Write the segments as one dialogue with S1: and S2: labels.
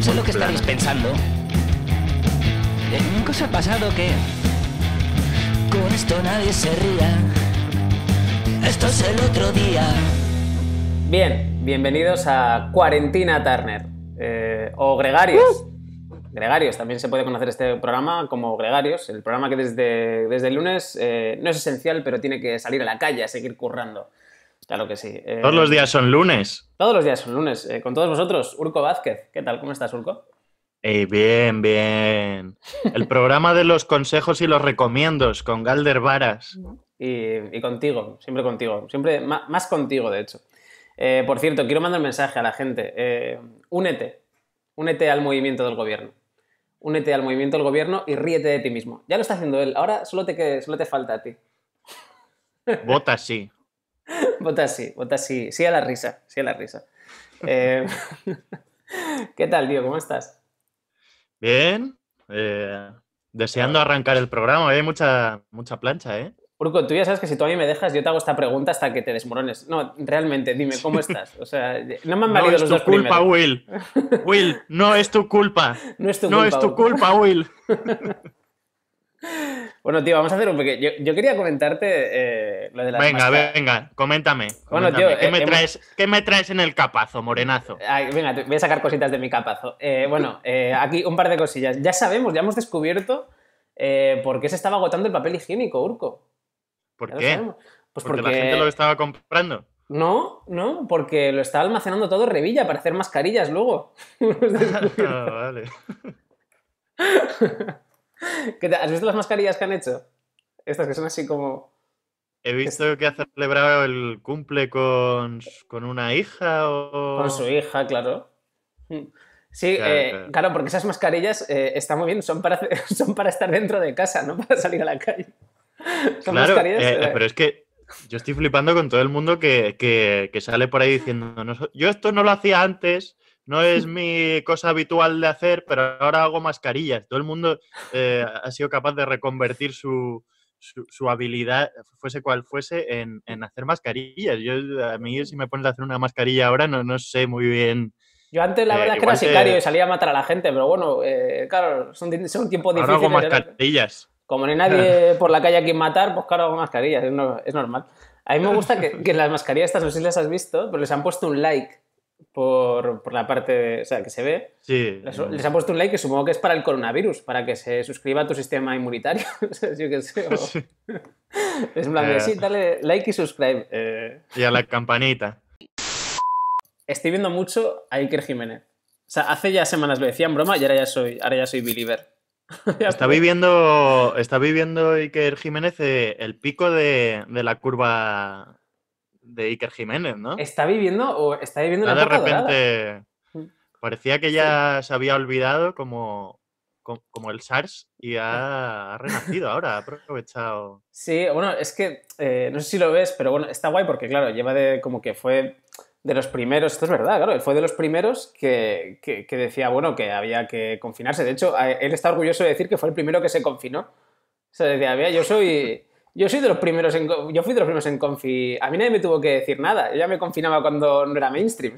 S1: No pues sé lo que estaréis pensando. Nunca se ha pasado que con esto nadie se ría. Esto es el otro día. Bien, bienvenidos a Cuarentina Turner. Eh, o Gregarios. Uh. Gregarios, también se puede conocer este programa como Gregarios, el programa que desde, desde el lunes eh, no es esencial, pero tiene que salir a la calle a seguir currando. Claro que sí. todos los eh, días
S2: son lunes.
S1: Todos los días son lunes. Eh, con todos vosotros, Urco Vázquez. ¿Qué tal? ¿Cómo estás, Urco?
S2: Eh, bien, bien. El programa de los consejos y los recomiendos con Galder Varas.
S1: Y, contigo, siempre contigo. Siempre más, contigo, de hecho. por cierto, quiero mandar un mensaje a la gente. únete. Únete al movimiento del gobierno únete al movimiento del gobierno y ríete de ti mismo. Ya lo está haciendo él, ahora solo te, solo te falta a ti.
S2: Vota sí.
S1: Vota sí, vota sí. Sí a la risa, sí a la risa. Eh, ¿Qué tal, tío? ¿Cómo estás?
S2: Bien. Eh, deseando arrancar el programa. Hay mucha, mucha plancha, ¿eh? Urco, tú ya sabes que si tú a mí me dejas, yo te hago
S1: esta pregunta hasta que te desmorones. No, realmente, dime, ¿cómo estás? O sea, no me han valido no los dos culpa,
S2: Will. Will, no es tu culpa. No es tu no es tu culpa, Will.
S1: Bueno, tío, vamos a hacer un pequeño. Yo, quería comentarte eh, lo de la. Venga, venga,
S2: coméntame. Eh, ¿Qué, me traes, en el capazo, morenazo?
S1: venga, voy a sacar cositas de mi capazo. Eh, bueno, aquí un par de cosillas. Ya sabemos, ya hemos descubierto por qué se estaba agotando el papel higiénico, Urco. ¿Por qué? Pues porque, la gente lo estaba comprando. No, no, porque lo estaba almacenando todo Revilla para hacer mascarillas luego.
S2: Ah, vale.
S1: ¿Has visto las mascarillas que han hecho? Estas que son así como...
S2: He visto que ha celebrado el cumple con, una hija o... Con su hija, claro. Hmm. Sí, eh, claro, porque esas
S1: mascarillas eh, están muy bien, son para, son para estar dentro de casa, no para salir a la calle. claro, eh, pero
S2: es que yo estoy flipando con todo el mundo que, sale por ahí diciendo, yo esto no lo hacía antes, no es mi cosa habitual de hacer, pero ahora hago mascarillas. Todo el mundo eh, ha sido capaz de reconvertir su, su, habilidad, fuese cual fuese, en, en, hacer mascarillas. Yo, a mí, si me pones a hacer una mascarilla ahora, no, no sé muy bien. Yo antes la eh, verdad era sicario y salía a
S1: matar a la gente, pero bueno, eh, claro, son, son tiempos difíciles.
S2: mascarillas.
S1: Como no hay nadie por la calle a quien matar, pues claro, hago mascarillas, es, es normal. A mí me gusta que, que, las mascarillas estas, no sé si las has visto, pero les han puesto un like por, la parte o sea, que se ve. Sí. Les, ha puesto un like que supongo que es para el coronavirus, para que se suscriba a tu sistema inmunitario. Sí. Es dale like y subscribe. Eh. Y a la
S2: campanita.
S1: Estoy viendo mucho a Iker Jiménez. O sea, hace ya semanas lo decía en broma y ahora ya soy, ahora ya soy believer.
S2: está viviendo, está viviendo Iker Jiménez eh, el pico de, de la curva de Iker Jiménez, ¿no? Está viviendo o está viviendo una de repente mm. parecía que ya se había olvidado como, como, el SARS y ha, renacido ahora, ha aprovechado. Sí, bueno, es que eh, no sé si lo ves,
S1: pero bueno, está guay porque claro, lleva de como que fue de los primeros, esto es verdad, claro, él fue de los primeros que, que, decía, bueno, que había que confinarse. De hecho, él está orgulloso de decir que fue el primero que se confinó. O sea, decía, mira, yo soy, yo soy de los primeros yo fui de los primeros en Confi. A mí nadie me tuvo que decir nada. Yo ya me confinaba cuando no era mainstream.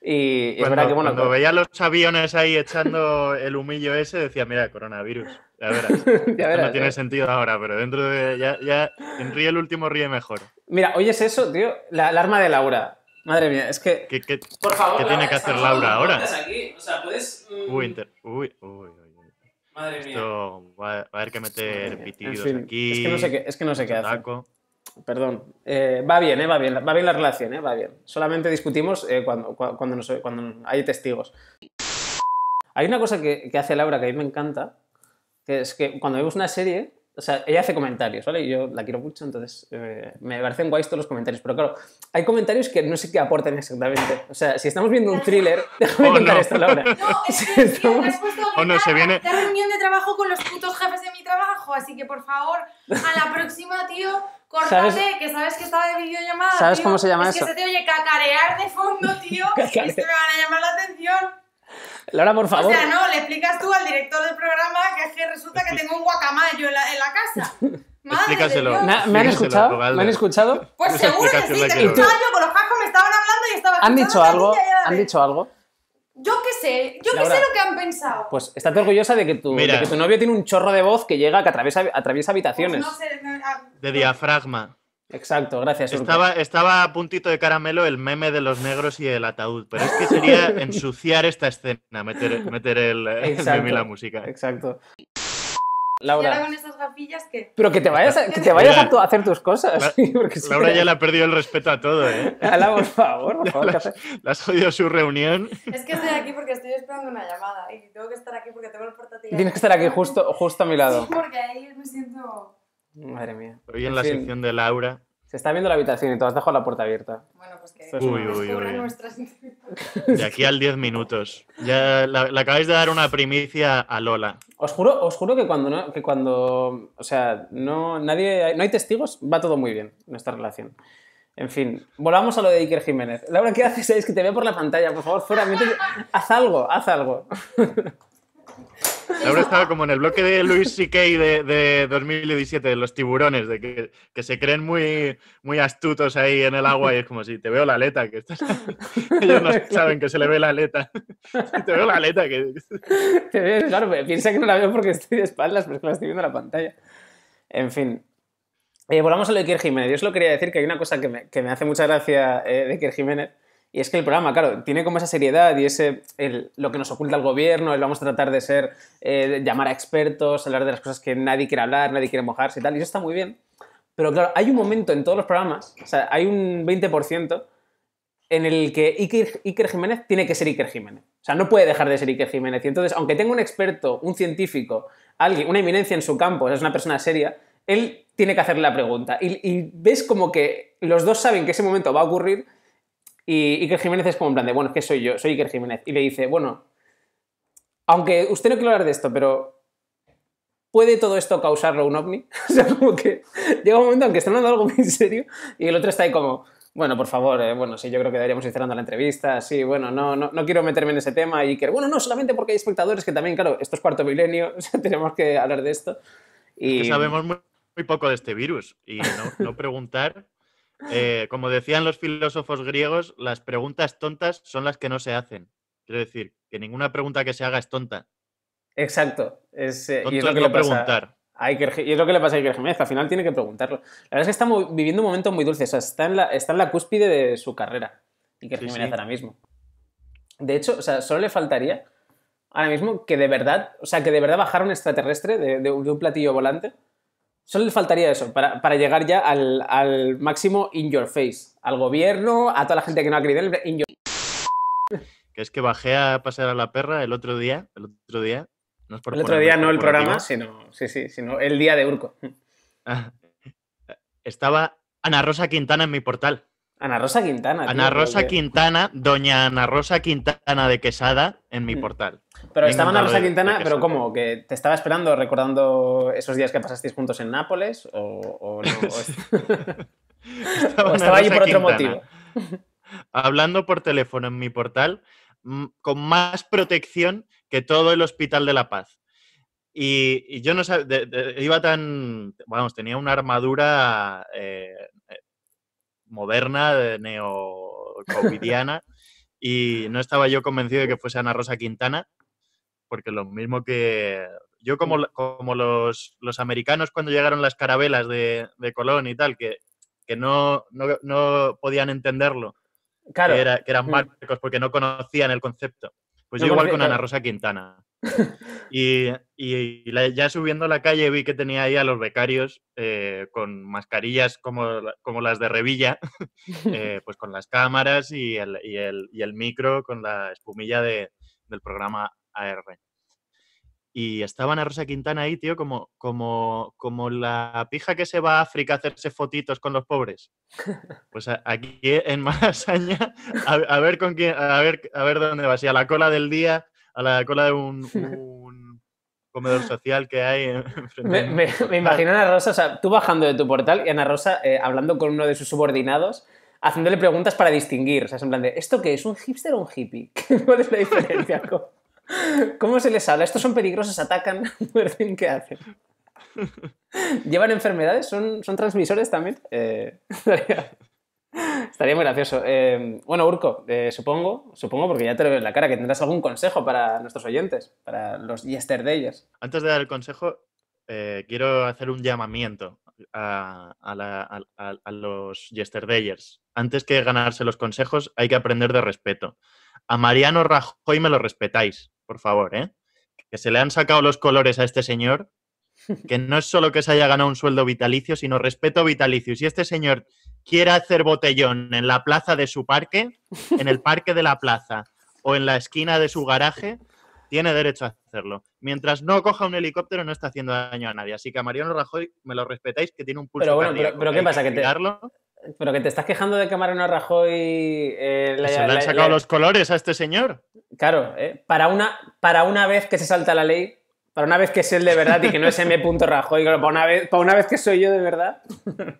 S1: y,
S3: es verdad que bueno. Cuando veía
S2: los aviones ahí echando el humillo ese, decía, mira, coronavirus. Ya verás. no tiene sentido ahora, pero dentro de. Ya, ya en ríe el último, ríe mejor.
S1: Mira, oyes eso, tío. La alarma de Laura. Madre mía, es que. ¿Qué, por favor, ¿qué tiene que hacer Laura ahora? Aquí? O sea, puedes. Mm, uy,
S2: uy, uy. Madre Esto mía. Va, a haber que meter pitidos aquí. Es que no sé qué, es que no sé qué hacer.
S1: Perdón. Eh, va bien, eh, va bien. Va bien la relación, eh, va bien. Solamente discutimos eh, cuando, cuando, hay testigos. Hay una cosa que, que hace Laura que a mí me encanta, que es que cuando vemos una serie, o sea, ella hace comentarios, ¿vale? Y yo la quiero mucho, entonces eh, me parecen guays todos los comentarios. Pero claro, hay comentarios que no sé qué aportan exactamente. O sea, si estamos viendo un
S2: thriller, déjame oh, contar esto, Laura. No, es que, estamos... me oh, no, se viene...
S4: la reunión de trabajo con los putos jefes de mi trabajo, así que por favor, a la próxima, tío, córtate, que sabes que estaba de videollamada. ¿Sabes cómo se llama eso? Que se te oye cacarear de fondo, tío. y esto me va a llamar la atención.
S1: Laura, por favor. O sea, no,
S4: le explicas tú al director del programa que es que resulta que tengo un guacamayo en la, casa. Madre Explícaselo. ¿Me han escuchado? ¿Me
S1: han escuchado? Pues seguro que sí, que yo
S4: con los cascos, me estaban hablando y estaba ¿Han dicho algo? ¿Han dicho algo? Yo qué sé, yo qué sé lo que han pensado.
S1: Pues estás orgullosa de que, tu, que tu novio tiene
S2: un chorro de voz que llega, que atraviesa, atraviesa pues habitaciones. De diafragma. Exacto, gracias. Estaba, estaba a puntito de caramelo el meme de los negros y el ataúd, pero es que sería ensuciar esta escena, meter, meter el, meme y la música. Exacto. Laura.
S4: con esas gafillas que... Pero que te vayas a, que te vayas a,
S1: hacer tus cosas. Laura ya
S2: le ha perdido el respeto a todo, ¿eh? Hala, por favor, por has jodido su reunión.
S4: Es que estoy aquí porque estoy esperando una llamada y tengo que estar aquí porque tengo el portátil. Tienes que estar aquí justo,
S2: justo
S1: a mi lado.
S4: porque ahí me siento...
S1: Madre mía. Hoy en, la sección
S2: de Laura.
S1: Se está viendo la habitación y te has dejado la puerta abierta. Bueno, pues que uy, uy, uy. Nuestras...
S4: De
S2: aquí al 10 minutos. Ya le acabáis de dar una primicia a Lola.
S1: Os juro, os juro que cuando no, que cuando. O sea, no, nadie, no hay testigos, va todo muy bien nuestra relación. En fin, volvamos a lo de Iker Jiménez. Laura, ¿qué haces? Es que te veo por la pantalla, por favor, fuera, haz algo, haz algo.
S2: Ahora estaba como en el bloque de Luis C.K. De, de 2017, de los tiburones, de que, se creen muy, muy astutos ahí en el agua y es como si te veo la aleta, que ellos no saben que se le ve la aleta. te veo la aleta. Que... te claro, piensa que no la veo porque estoy de
S1: espaldas, pero es que la estoy viendo en la pantalla. En fin. Eh, volvamos a lo de Kier Jiménez. Yo solo quería decir que hay una cosa que me, que me hace mucha gracia eh, de Kier Jiménez y es que el programa, claro, tiene como esa seriedad y ese lo que nos oculta el gobierno, el vamos a tratar de ser, eh, llamar a expertos, hablar de las cosas que nadie quiere hablar, nadie quiere mojarse y tal, y eso está muy bien. Pero claro, hay un momento en todos los programas, o sea, hay un 20% en el que Iker, Jiménez tiene que ser Iker Jiménez. O sea, no puede dejar de ser Iker Jiménez. Y entonces, aunque tenga un experto, un científico, alguien, una eminencia en su campo, o sea, es una persona seria, él tiene que hacerle la pregunta. y ves como que los dos saben que ese momento va a ocurrir y Iker Jiménez es como en plan de, bueno, ¿qué que soy yo, soy Iker Jiménez. Y le dice, bueno, aunque usted no quiere hablar de esto, pero ¿puede todo esto causarlo un ovni? o sea, como que llega un momento en que están hablando algo muy serio y el otro está ahí como, bueno, por favor, eh, bueno, sí, yo creo que deberíamos ir cerrando la entrevista, sí, bueno, no, no, no quiero meterme en ese tema y Iker, bueno, no, solamente porque hay espectadores que también, claro, esto es cuarto milenio, tenemos que
S2: hablar de esto. Y... sabemos muy, poco de este virus y no, no preguntar eh, como decían los filósofos griegos, las preguntas tontas son las que no se hacen. Quiero decir, que ninguna pregunta que se haga es tonta.
S1: Exacto. Es, eh, y es lo que le pasa preguntar. A y es lo que le pasa a Jiménez, al final tiene que preguntarlo. La verdad es que está viviendo un momento muy dulce, o sea, está en la, está en la cúspide de su carrera, y que Jiménez ahora mismo. De hecho, solo le faltaría ahora mismo que de verdad, o sea, que de verdad bajara un extraterrestre de un platillo volante Solo le faltaría eso, para, llegar ya al, máximo in your face. Al gobierno, a toda la gente que no ha creído en el
S2: Que es que bajé a pasar a la perra el otro día, el otro día. No el otro día no el programa,
S1: sino, sí, sí, sino el día de Urco.
S2: estaba Ana Rosa Quintana en mi portal. Ana Rosa
S1: Quintana. Ana Rosa
S2: Quintana, doña Ana Rosa Quintana de Quesada en mi mm. portal. Pero estaba Ana Rosa Quintana, pero
S1: ¿cómo? ¿Que te estaba esperando recordando esos días que pasasteis juntos en Nápoles? ¿O,
S3: estaba, allí por otro motivo?
S2: Hablando por teléfono en mi portal, con más protección que todo el Hospital de la Paz. Y, yo no sabía, iba tan, vamos, tenía una armadura eh, moderna, neocovidiana, y no estaba yo convencido de que fuese Ana Rosa Quintana, porque lo mismo que yo como, como los, americanos cuando llegaron las carabelas de, de Colón y tal, que, que no, podían entenderlo, claro. que, era, eran mm. marcos porque no conocían el concepto. Pues yo igual con Ana Rosa Quintana. y, ya subiendo la calle vi que tenía ahí a los becarios eh, con mascarillas como, las de Revilla, eh, pues con las cámaras y el, y, el, micro con la espumilla del programa AR. Y estaban a Rosa Quintana ahí, tío, como, como, como la pija que se va a África a hacerse fotitos con los pobres. Pues aquí en Malasaña, a, ver con quién, a ver, a ver dónde va, si a la cola del día a la cola de un, comedor social que
S1: hay. Me, me, imagino a Ana Rosa, tú bajando de tu portal y Ana Rosa eh, hablando con uno de sus subordinados, haciéndole preguntas para distinguir. O sea, es en plan de, ¿esto qué es? ¿Un hipster o un hippie? ¿Cuál es la diferencia? ¿Cómo, se les habla? ¿Estos son peligrosos? ¿Atacan? ¿Qué hacen? ¿Llevan enfermedades? ¿Son, son transmisores también? Eh, Estaría muy gracioso. Em, bueno, Urco, eh, supongo, supongo, porque ya te lo veo en la cara, que tendrás algún consejo para nuestros oyentes, para los yesterdayers. Antes de dar el consejo,
S2: eh, quiero hacer un llamamiento a, los yesterdayers. Antes que ganarse los consejos, hay que aprender de respeto. A Mariano Rajoy me lo respetáis, por favor, ¿eh? Que se le han sacado los colores a este señor, que no es solo que se haya ganado un sueldo vitalicio, sino respeto vitalicio. si este señor quiera hacer botellón en la plaza de su parque, en el parque de la plaza o en la esquina de su garaje, tiene derecho a hacerlo. Mientras no coja un helicóptero, no está haciendo daño a nadie. Así que a Mariano Rajoy me lo respetáis, que tiene un pulso. Pero bueno, pero, ¿qué pasa? Que, te... Pero
S1: que te estás quejando de que Mariano Rajoy. Eh, se le han sacado los colores a este señor. Claro, eh, para, una, para una vez que se salta la ley, para una vez que es él de verdad y que no es M. Rajoy, para para una vez que soy yo de verdad.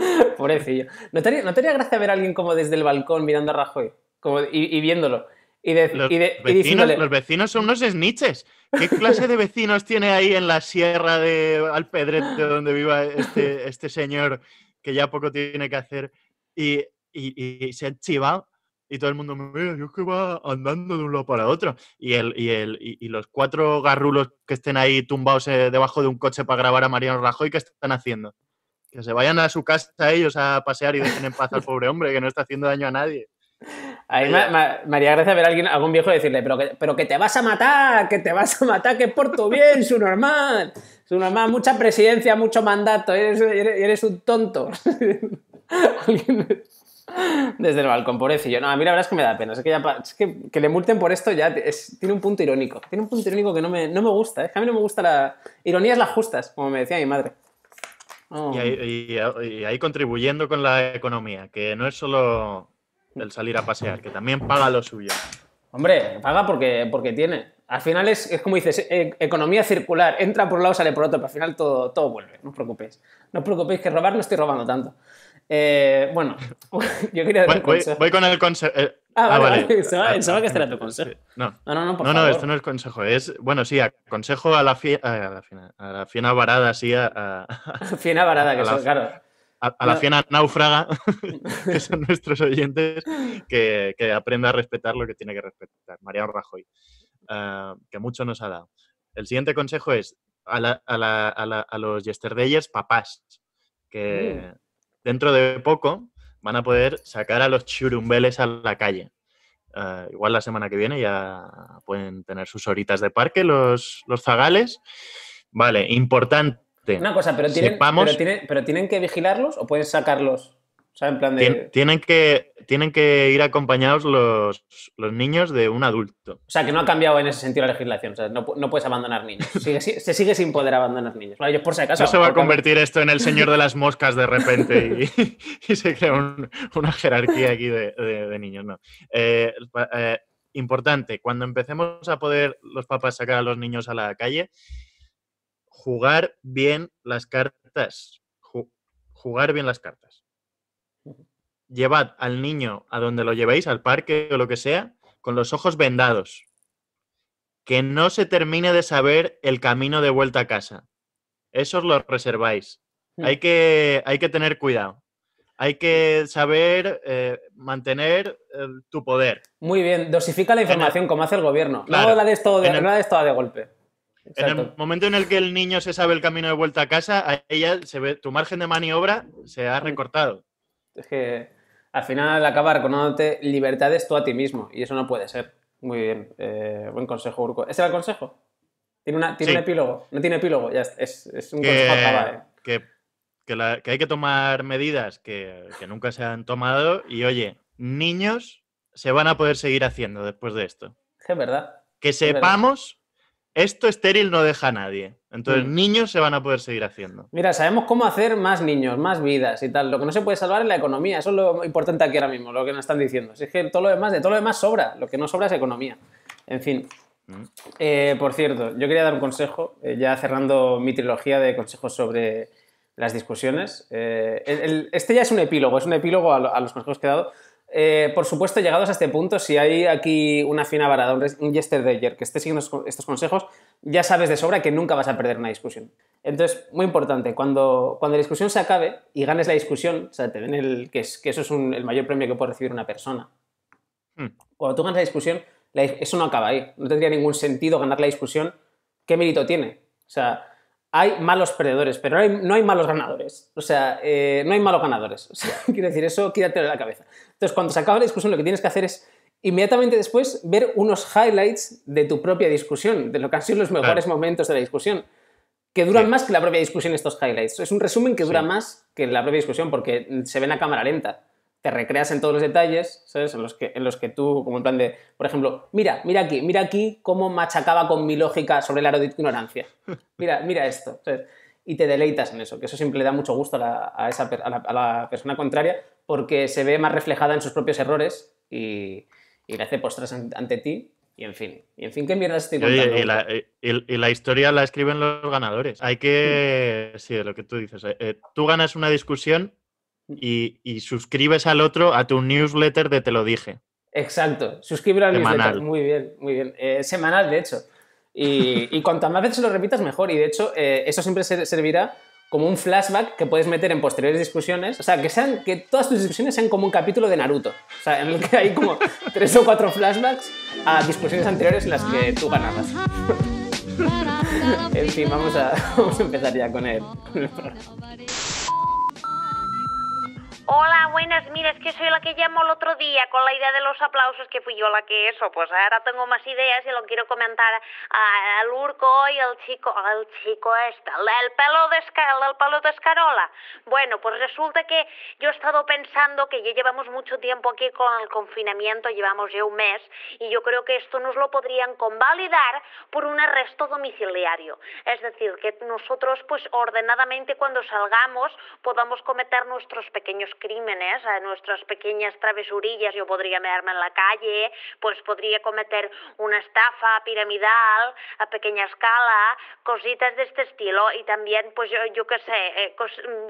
S1: Pobrecillo. ¿No te, ¿No gracia ver a alguien como desde el balcón mirando a Rajoy? Como, y, viéndolo. Y,
S2: los, vecinos, los vecinos son unos snitches. ¿Qué clase de vecinos tiene ahí en la sierra de Alpedrete donde viva este, este, señor que ya poco tiene que hacer? Y, se ha chivado y todo el mundo me ve, yo que va andando de un lado para otro. Y, el, y, el, y, los cuatro garrulos que estén ahí tumbados eh, debajo de un coche para grabar a Mariano Rajoy, ¿qué están haciendo? Que se vayan a su casa ellos a pasear y dejen en paz al pobre hombre que no está haciendo daño a nadie. Ahí mí me haría Gracia ver a alguien,
S1: algún viejo decirle, pero que, pero que te vas a matar, que te vas a matar, que por tu bien, su normal. Su normal, mucha presidencia, mucho mandato, eres, un tonto. Desde el balcón, pobrecillo. No, a mí la verdad es que me da pena. Es que, que, le multen por esto ya tiene un punto irónico. Tiene un punto irónico que no me, no me gusta. Es que a mí no me gusta la. es las justas, como me decía mi madre.
S2: Oh. Y, ahí, contribuyendo con la economía, que no es solo mm. el salir a pasear, que también paga lo suyo.
S1: Hombre, paga porque, porque tiene. Al final es, como dices, e, economía circular, entra por un lado, sale por otro, pero al final todo, todo vuelve, no os preocupéis. No os preocupéis que robar no estoy robando tanto.
S2: Eh, bueno, yo quería... decir... voy, con el, conse eh, Ah, ah, vale. Ah, pensaba, que este era tu consejo.
S1: No, no, no, no, por favor. no, esto
S2: no es consejo. Es, bueno, sí, aconsejo a la, a la, fiena, varada, sí, a... a fiena varada, que son, claro. A, la fiena náufraga, que son nuestros oyentes, que, que, aprenda a respetar lo que tiene que respetar. Mariano Rajoy, ah, que mucho nos ha dado. El siguiente consejo es a, los yesterdays papás, que mm. dentro de poco van a poder sacar a los churumbeles a la calle. Ah, igual la semana que viene ya pueden tener sus horitas de parque los, los zagales. Vale, importante. Una cosa, pero tienen,
S1: pero tienen que vigilarlos o pueden sacarlos
S2: tienen, que, tienen que ir acompañados los, los, niños de un adulto.
S1: O sea, que no ha cambiado en ese sentido la legislación. no, puedes abandonar niños. se sigue sin poder abandonar niños. por acaso... No se va a convertir esto en el señor de las
S2: moscas de repente y, se crea una jerarquía aquí de, niños, eh, eh, importante, cuando empecemos a poder los papás sacar a los niños a la calle, jugar bien las cartas. jugar bien las cartas llevad al niño a donde lo llevéis, al parque o lo que sea, con los ojos vendados. Que no se termine de saber el camino de vuelta a casa. Eso os lo reserváis. Hmm. Hay, que, hay que, tener cuidado. Hay que saber eh, mantener eh, tu poder. Muy bien, dosifica la información como hace el gobierno. no la de esto de, de, golpe. En el momento en el que el niño se sabe el camino de vuelta a casa, a ella se ve, tu margen de maniobra se ha hmm. recortado.
S1: Es que al final acabar con libertad libertades tú a ti mismo y eso no puede ser. Muy bien, eh, buen consejo, Urco. ¿Ese era el consejo?
S2: ¿Tiene, una, ¿tiene un epílogo? No tiene epílogo, ya es, es un consejo acabado. Eh. Que, hay que tomar medidas que, nunca se han tomado y oye, niños se van a poder seguir haciendo después de esto. Es verdad. Que sepamos, esto estéril no deja a nadie. Entonces, mm. niños se van a poder seguir haciendo.
S1: Mira, sabemos cómo hacer más niños, más vidas y tal. Lo que no se puede salvar es la economía. Eso es lo importante aquí ahora mismo, lo que nos están diciendo. es que todo lo demás, de todo lo demás sobra. Lo que no sobra es economía. En fin. Mm. Eh, por cierto, yo quería dar un consejo, eh, ya cerrando mi trilogía de consejos sobre las discusiones. Eh, este ya es un epílogo, es un epílogo a, a los consejos que he dado eh, por supuesto, llegados a este punto, si hay aquí una fina varada, un yesterdayer que esté siguiendo estos consejos, ya sabes de sobra que nunca vas a perder una discusión. Entonces, muy importante, cuando, cuando la discusión se acabe y ganes la discusión, o sea, te den el, que, eso es el mayor premio que puede recibir una persona. Hmm. Cuando tú ganas la discusión, eso no acaba ahí. No tendría ningún sentido ganar la discusión. ¿Qué mérito tiene? O sea, hay malos perdedores, pero no hay, malos ganadores. O sea, no hay malos ganadores. O eh, quiero decir, eso quídatelo de la cabeza. Entonces, cuando se acaba la discusión, lo que tienes que hacer es inmediatamente después ver unos highlights de tu propia discusión, de lo que han sido los mejores momentos de la discusión, que duran más que la propia discusión estos highlights. Es un resumen que dura más que la propia discusión porque se ven a cámara lenta. Te recreas en todos los detalles, ¿sabes? En los que, en tú, como en plan de, por ejemplo, mira, mira aquí, mira aquí cómo machacaba con mi lógica sobre la aro de ignorancia. Mira, mira esto. ¿sabes? y te deleitas en eso, que eso siempre le da mucho gusto a la, a la, persona contraria porque se ve más reflejada en sus propios errores y, le hace postras ante ti y en fin, y en fin, ¿qué mierda estoy contando? Y, la,
S2: y, la, historia la escriben los ganadores. Hay que, mm. sí, lo que tú dices, eh, eh, tú ganas una discusión y, suscribes al otro a tu newsletter de Te lo dije.
S1: Exacto, suscribe al newsletter, muy bien, muy bien. Eh, semanal, de hecho. Y, y más veces lo repitas, mejor. Y de hecho, eh, eso siempre servirá como un flashback que puedes meter en posteriores discusiones. O sea, que, sean, que todas tus discusiones sean como un capítulo de Naruto. O sea, en el que hay como tres o cuatro flashbacks a discusiones anteriores en las que tú ganabas. en fin, vamos a, vamos a empezar ya con él.
S4: Hola, buenas. Mira, es que soy la que llamó el otro día con la idea de los aplausos, que fui yo la que eso. Pues ahora tengo más ideas y lo quiero comentar al Urco y al chico, al chico este, el, pelo de el pelo de escarola. Bueno, pues resulta que yo he estado pensando que ya llevamos mucho tiempo aquí con el confinamiento, llevamos ya un mes, y yo creo que esto nos lo podrían convalidar por un arresto domiciliario. Es decir, que nosotros, pues ordenadamente cuando salgamos, podamos cometer nuestros pequeños crímenes, a nuestras pequeñas travesurillas. Yo podría meterme en la calle, pues podría cometer una estafa piramidal a pequeña escala, cositas de este estilo. Y también, pues yo, qué sé, eh,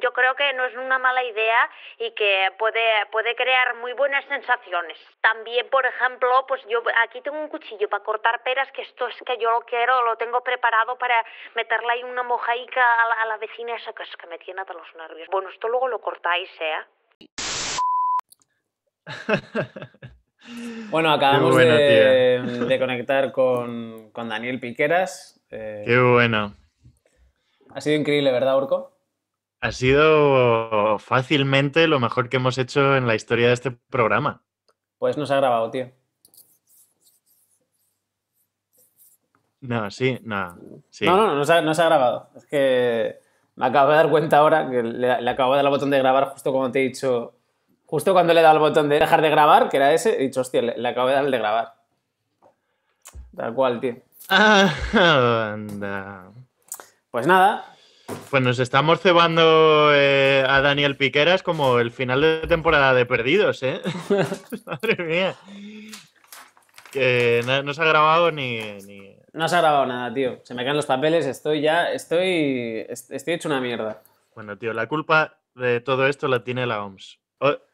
S4: yo creo que no es una mala idea y que puede, puede crear muy buenas sensaciones. También, por ejemplo, pues yo aquí tengo un cuchillo para cortar peras, que esto es que yo lo quiero, lo tengo preparado para meterle ahí una mojaica a la, a vecina esa que es que me tiene de los nervios. Bueno, esto luego lo cortáis, ¿eh?
S1: Bueno, acabamos de, conectar con, Daniel Piqueras. Eh. Qué bueno. Ha sido increíble, ¿verdad, Urco?
S2: Ha sido fácilmente lo mejor que hemos hecho en la historia de este programa.
S1: Pues no se ha grabado, tío.
S2: No, sí, no. No, no, ha,
S1: no se ha grabado. Es que me acabo de dar cuenta ahora que le, acabo de dar el botón de grabar justo como te he dicho. Justo cuando le he dado el botón de dejar de grabar, que era ese, he dicho, hostia, le, acabo de dar el de grabar. Tal cual, tío.
S2: Ah, pues nada. Pues nos estamos cebando eh, a Daniel Piqueras como el final de temporada de Perdidos, ¿eh? Madre mía. Que
S1: no, se ha grabado ni, no se ha grabado nada, tío. Se me caen los papeles, estoy ya, estoy,
S2: estoy hecho una mierda. Bueno, tío, la culpa de todo esto la tiene la OMS.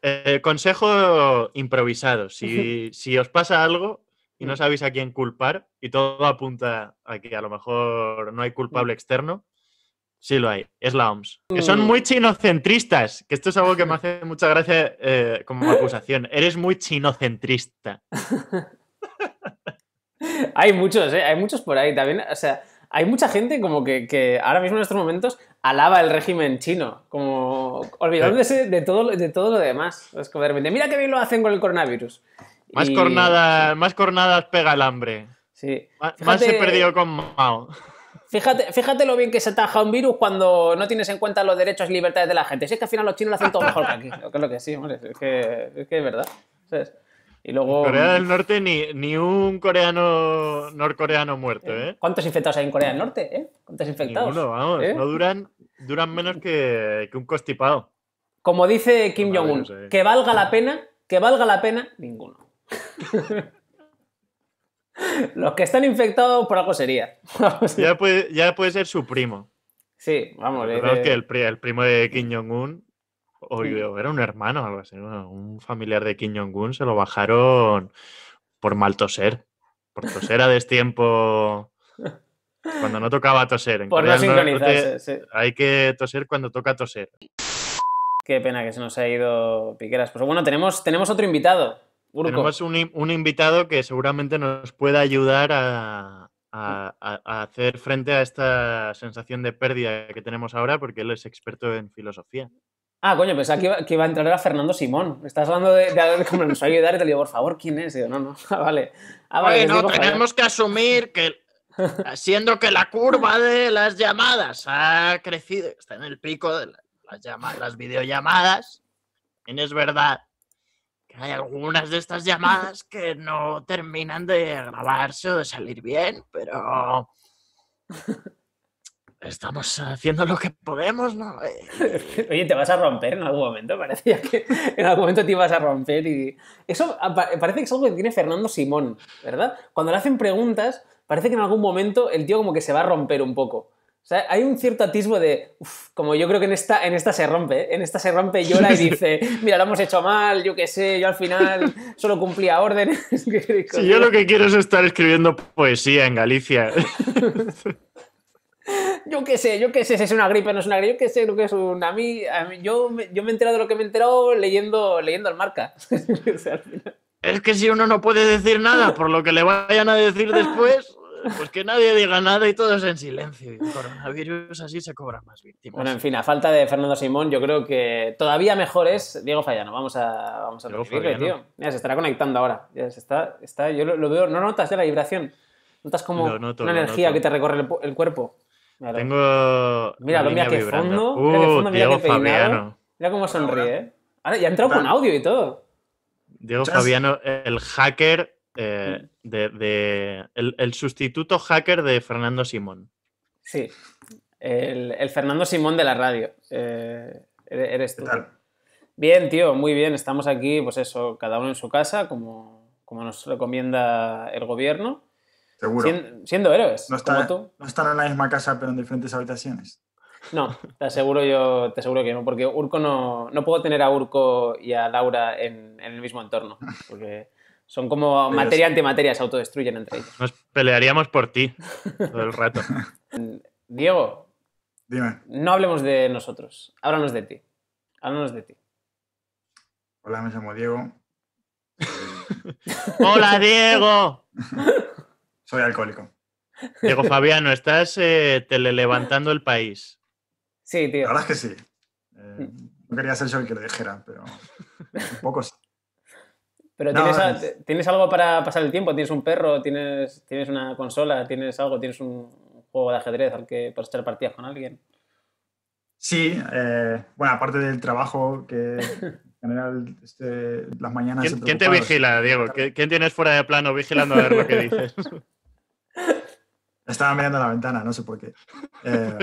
S2: Eh, consejo improvisado. Si, si, os pasa algo y no mm. sabéis a quién culpar y todo apunta a que a lo mejor no hay culpable mm. externo, sí lo hay. Es la OMS. Que son mm. muy chinocentristas. Que esto es algo que me hace mucha gracia eh, como acusación. Eres muy chinocentrista.
S1: hay muchos, ¿eh? hay muchos por ahí también. O sea, hay mucha gente como que, que ahora mismo en estos momentos alaba el régimen chino, como olvidándose de todo, de todo lo demás. mira qué bien lo hacen con el coronavirus. Más, y... más cornadas pega
S2: el hambre. Sí. más se perdió con Mao.
S1: Fíjate, fíjate lo bien que se ataja un virus cuando no tienes en cuenta los derechos y libertades de la gente. Si es que al final los chinos lo hacen todo mejor que aquí. Es que sí, es que es, verdad.
S2: Corea del mm, Norte ni, ni un coreano norcoreano muerto, eh, ¿eh? ¿Cuántos infectados hay en Corea del Norte, eh? ¿Cuántos
S3: infectados? Ninguno,
S2: vamos, ¿Eh? no duran, duran menos que, un constipado. Como dice Kim Jong-un,
S1: que valga la pena, que valga la pena, ninguno. Los que están infectados por algo sería.
S2: ya, puede, ser su primo.
S1: Sí, vamos. creo que
S2: el, primo de Kim Jong-un o era un hermano algo así, un familiar de Kim Jong-un se lo bajaron por mal toser, por toser a destiempo cuando no tocaba toser. por no sincronizarse, Hay que toser cuando toca toser.
S1: Qué pena que se nos ha ido Piqueras.
S2: Pues bueno, tenemos, otro invitado. Tenemos un, invitado que seguramente nos pueda ayudar mm. a, hacer frente a esta sensación de pérdida que tenemos ahora, porque él es experto en filosofía.
S1: Ah, coño, pensaba que iba, a entrar a Fernando Simón. Estás hablando de, cómo nos va ayudar y te digo, por favor, ¿quién es? Y yo, no, no, ah, vale. Ah,
S2: tenemos que asumir que, siendo que la curva de las llamadas ha crecido, está en el pico de las, llamadas, las videollamadas, también es verdad que hay algunas de estas llamadas que no terminan de grabarse o de salir bien, pero... estamos eh, haciendo lo que
S1: podemos, ¿no? Eh, Oye, te vas a romper en algún momento, parecía que en algún momento te ibas a romper y... Eso parece que es algo que tiene Fernando Simón, ¿verdad? Cuando le hacen preguntas, parece que en algún momento el tío como que se va a romper un poco. O sea, hay un cierto atisbo de, uf, como yo creo que en esta, en esta se rompe, ¿eh? en esta se rompe, llora y dice, mira, lo hemos hecho mal, yo qué sé, yo al final solo cumplía órdenes. si yo lo que quiero es
S2: estar escribiendo poesía en Galicia.
S1: Yo qué sé, yo qué sé si es una gripe o no es una gripe, yo qué sé lo que es un... A mí, yo, yo, me he enterado de lo que me he enterado leyendo, leyendo el marca.
S2: Es que si uno no puede decir nada por lo que le vayan a decir después, pues que nadie diga nada y todo es en silencio. coronavirus así se cobra más víctimas. Bueno, en
S1: fin, a falta de Fernando Simón, yo creo que todavía mejor es Diego Fallano. Vamos a, vamos a tío. Mira, se estará conectando ahora. Ya se está, está, yo lo, veo, no notas ya la vibración. Notas como una energía que te recorre el cuerpo.
S2: Tengo. Mira, lo mira que uh, fondo. mira que fondo, mira
S1: Mira cómo sonríe. ¿eh? Ahora ya ha entrado con audio y todo.
S2: Diego Fabiano, el hacker. Eh, de, el, sustituto hacker de Fernando Simón.
S1: Sí, el, Fernando Simón de la radio. Eh, e-, eres tú. Bien, tío, muy bien. Estamos aquí, pues eso, cada uno en su casa, como, como nos recomienda el gobierno. Seguro. Siendo, héroes, no
S5: están en la misma casa, pero en diferentes habitaciones.
S1: No, te aseguro yo, te aseguro que no, porque Urco no, no puedo tener a Urco y a Laura en, el mismo entorno, porque son como materia antimateria, se autodestruyen entre ellos. Nos
S2: pelearíamos por ti todo el rato.
S1: Diego, Dime. no hablemos de nosotros, háblanos de ti, háblanos de ti.
S5: Hola, me llamo Diego. Hola, Diego. Soy alcohólico.
S2: Diego Fabiano, estás eh, telelevantando el país. Sí, tío. La verdad es que sí.
S5: Eh, mm. no quería ser yo el que lo dijera, pero un poco
S1: sí. Pero tienes, algo para pasar el tiempo, tienes un perro, tienes, tienes una consola, tienes algo, tienes un juego de ajedrez al que puedes echar partidas con alguien.
S5: Sí, eh, bueno, aparte del trabajo que en general este, las mañanas... ¿Quién, ¿quién te vigila,
S2: Diego? ¿Quién tienes fuera de plano vigilando a ver lo que
S5: dices? Estaba mirando la ventana, no sé por qué. Eh,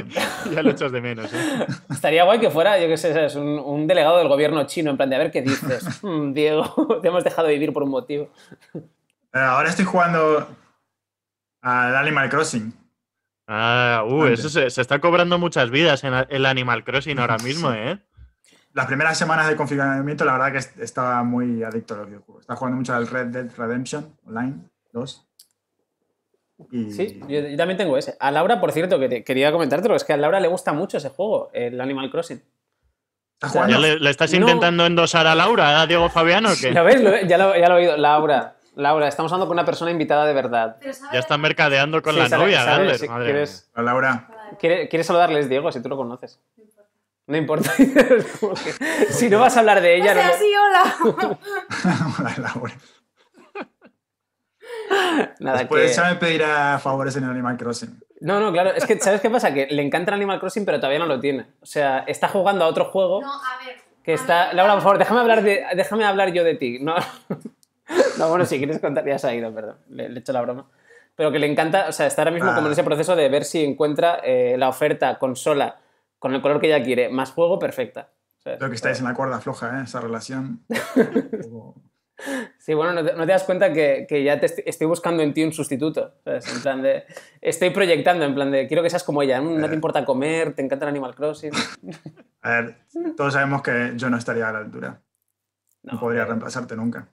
S1: ya lo echas de menos. ¿eh? Estaría guay que fuera, yo qué sé, Un, delegado del gobierno chino, en plan de a ver qué dices. Mm, Diego, te hemos dejado vivir por un motivo. Eh, ahora estoy jugando
S5: al Animal Crossing.
S2: Ah, uh, eso se, se, está cobrando muchas vidas en el Animal Crossing ahora mismo, ¿eh?
S5: Las primeras semanas de confinamiento, la verdad que estaba muy adicto a los videojuegos. Estaba jugando mucho al Red Dead Redemption Online 2.
S1: Sí, yo, también tengo ese. A Laura, por cierto, que quería comentártelo, es que a Laura le gusta mucho ese juego, el Animal Crossing.
S2: Ah, o sea, ¿Ya le, estás intentando endosar a Laura, a Diego Fabiano? ¿o qué? ¿Lo ves? ya,
S1: lo, he oído. Laura, Laura, estamos hablando con una persona invitada de verdad. Ya están mercadeando con la novia, quieres, Laura. ¿Quieres, saludarles, Diego, si tú lo conoces? No importa. si no vas a hablar de ella. no...
S4: hola. hola, Laura.
S5: Nada ya me pedirá favores en Animal Crossing.
S1: No, no, claro. Es que, ¿sabes qué pasa? Que le encanta el Animal Crossing, pero todavía no lo tiene. O sea, está jugando a otro juego. No, a ver. Que está... Laura, por favor, déjame hablar, de... déjame hablar yo de ti. No, bueno, si quieres contar, ya se ha ido, perdón. Le, he hecho la broma. Pero que le encanta, o sea, está ahora mismo como en ah. ese proceso de ver si encuentra eh, la oferta consola con el color que ella quiere, más juego, perfecta. O Creo que estáis eh.
S5: en la cuerda floja, ¿eh? Esa relación.
S1: Sí, bueno, no te, das cuenta que, ya te estoy buscando en ti un sustituto. plan Estoy proyectando, en plan de. Quiero que seas como ella. No te eh. importa comer, te encanta el Animal Crossing.
S5: A ver, todos sabemos que yo no estaría a la altura. No, podría reemplazarte nunca.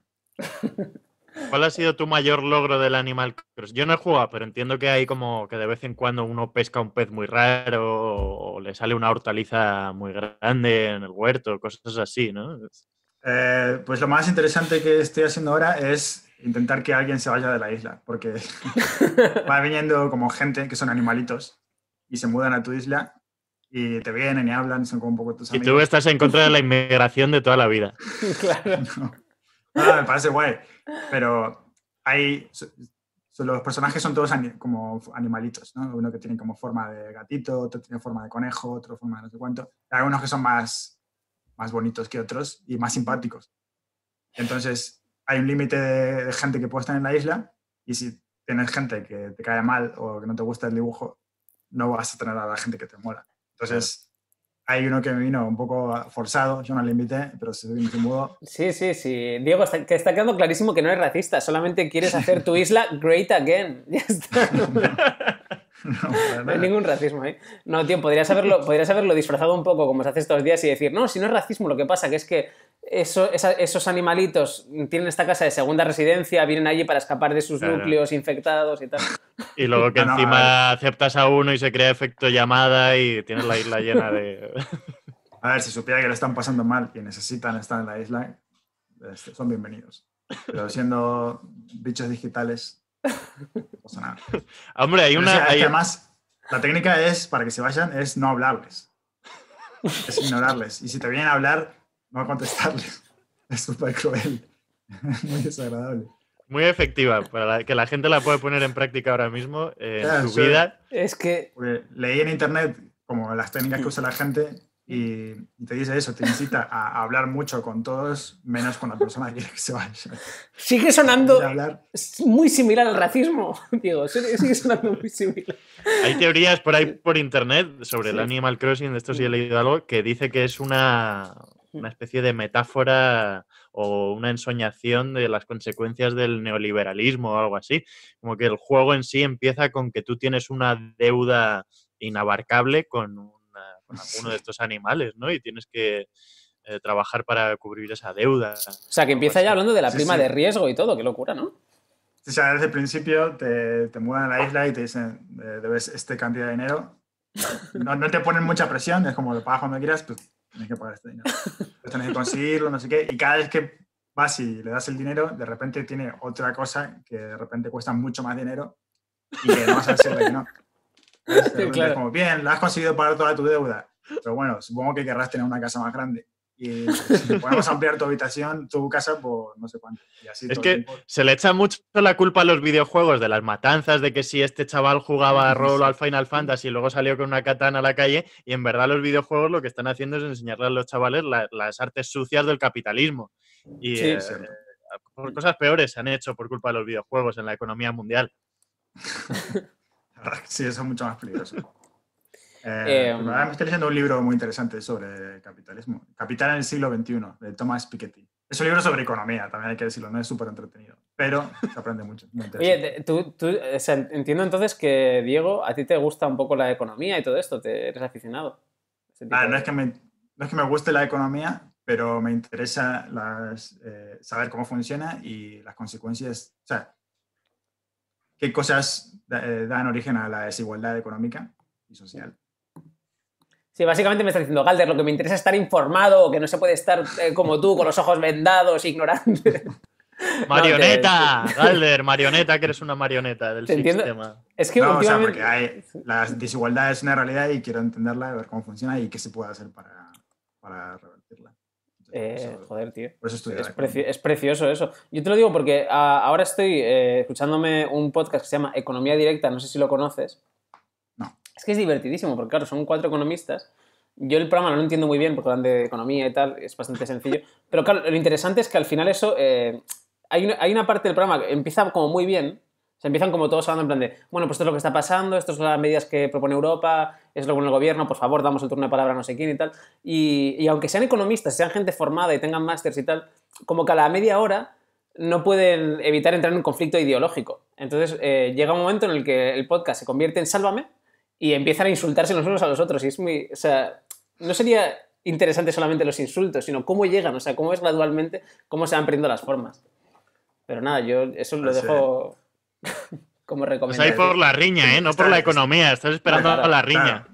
S2: ¿Cuál ha sido tu mayor logro del Animal Crossing? Yo no he jugado, pero entiendo que hay como que de vez en cuando uno pesca un pez muy raro o le sale una hortaliza muy grande en el huerto, cosas así, ¿no?
S5: Eh, pues lo más interesante que estoy haciendo ahora es intentar que alguien se vaya de la isla, porque va viniendo como gente que son animalitos y se mudan a tu isla y te vienen y hablan, son como un poco tus amigos. Y tú estás en contra de la
S2: inmigración de toda la vida.
S5: claro. Ah, me parece guay, pero hay... los personajes son todos como animalitos, ¿no? Uno que tiene como forma de gatito, otro tiene forma de conejo, otro forma de no sé cuánto. algunos que son más más bonitos que otros y más simpáticos. Entonces, hay un límite de, gente que puede estar en la isla y si tienes gente que te cae mal o que no te gusta el dibujo, no vas a tener a la gente que te mola. Entonces, hay uno que vino un poco forzado, yo no le invité, pero se
S1: Sí, sí, sí. Diego, está, que está quedando clarísimo que no es racista, solamente quieres hacer tu isla great again. Ya está. No, hay ningún racismo, ¿eh? No, tío, podrías haberlo, podrías haberlo disfrazado un poco como se hace estos días y decir, no, si no es racismo, lo que pasa que es que esos animalitos tienen esta casa de segunda residencia, vienen allí para escapar de sus núcleos infectados y tal.
S2: Y luego que encima aceptas a uno y se crea efecto llamada y tienes la isla llena de...
S5: A ver, si supiera que lo están pasando mal y necesitan estar en la isla, este, son bienvenidos. Pero siendo bichos digitales,
S2: Hombre, hay una. Además,
S5: la técnica es, para que se vayan, es no hablarles. Es ignorarles. Y si te vienen a hablar, no contestarles. Es súper cruel. Muy desagradable.
S2: Muy efectiva, para que la gente la puede poner en práctica ahora mismo en su vida.
S5: Es que. Leí en internet como las técnicas que mm. usa la gente y, te dice eso, te incita a hablar mucho con todos,
S1: menos con la persona que quiere que se vaya. Sigue sonando muy similar al racismo, Diego. Sigue sonando muy similar.
S2: Hay teorías por ahí por internet sobre el Animal Crossing, de esto sí he mm. leído algo, que dice que es una, mm. una especie de metáfora o una ensoñación de las consecuencias del neoliberalismo o algo así. Como que el juego en sí empieza con que tú tienes una deuda inabarcable con con alguno de estos animales, ¿no? Y tienes que eh, trabajar para cubrir esa deuda. O
S1: sea, que empieza ya hablando de la prima de riesgo y todo, qué locura, ¿no? O sea, desde el principio
S5: te, te mudan a la isla y te dicen, eh, debes este cantidad de dinero. No, te ponen mucha presión, es como lo pagas cuando quieras, pues tienes que pagar este dinero. Pues tienes que conseguirlo, no sé qué. Y cada vez que vas y le das el dinero, de repente tiene otra cosa que de repente cuesta mucho más dinero y que no vas a que no como, bien, lo has conseguido pagar toda tu deuda. Pero bueno, supongo que querrás tener una casa más grande. Y eh, si podemos ampliar tu habitación, tu casa pues no sé cuánto. es que
S2: se le echa mucho la culpa a los videojuegos de las matanzas, de que si este chaval jugaba a rol al Final Fantasy y luego salió con una katana a la calle, y en verdad los videojuegos lo que están haciendo es enseñarle a los chavales las artes sucias del capitalismo. Y eh, cosas peores se han hecho por culpa de los videojuegos en la economía mundial. Sí, eso es mucho más peligroso. Eh, em,
S5: ah, me estoy leyendo un libro muy interesante sobre capitalismo. Capital en el siglo XXI, de Thomas Piketty. Es un libro sobre economía, también hay que decirlo, no es súper entretenido, pero se aprende mucho.
S1: Oye, tú, entiendo entonces que, Diego, a ti te gusta un poco la economía y todo esto, te eres aficionado. Ah, no, es que me,
S5: no es que me guste la economía, pero me interesa eh, saber cómo funciona y las consecuencias, qué cosas eh, dan origen a la desigualdad económica y social.
S1: Sí, básicamente me está diciendo Galder, lo que me interesa es estar informado, que no se puede estar eh, como tú, con los ojos vendados, ignorante.
S2: Marioneta, Galder, marioneta, que eres una marioneta del sistema. Es que no, o sea, porque
S5: la desigualdad es una realidad y quiero entenderla, ver cómo funciona y qué se puede hacer para, para eh, joder, tío.
S1: es, precioso eso. Yo te lo digo porque ah, ahora estoy eh, escuchándome un podcast que se llama Economía Directa, no sé si lo conoces. No. Es que es divertidísimo, porque claro, son cuatro economistas. Yo el programa no lo entiendo muy bien porque hablan de economía y tal, es bastante sencillo. Pero claro, lo interesante es que al final eso... Eh, hay, una, hay, una, parte del programa que empieza como muy bien, se empiezan como todos hablando en plan de, bueno, pues esto es lo que está pasando, estas son las medidas que propone Europa, es lo que el gobierno, por favor, damos el turno de palabra a no sé quién y tal. Y, y aunque sean economistas, sean gente formada y tengan másters y tal, como que a la media hora no pueden evitar entrar en un conflicto ideológico. Entonces eh, llega un momento en el que el podcast se convierte en Sálvame y empiezan a insultarse los unos a los otros. Y es muy, o sea, no sería interesante solamente los insultos, sino cómo llegan, o sea, cómo es gradualmente, cómo se van perdiendo las formas. Pero nada, yo eso lo dejo como recomendación. Es ahí por la riña, ¿eh? No por la economía.
S2: Estás esperando la riña.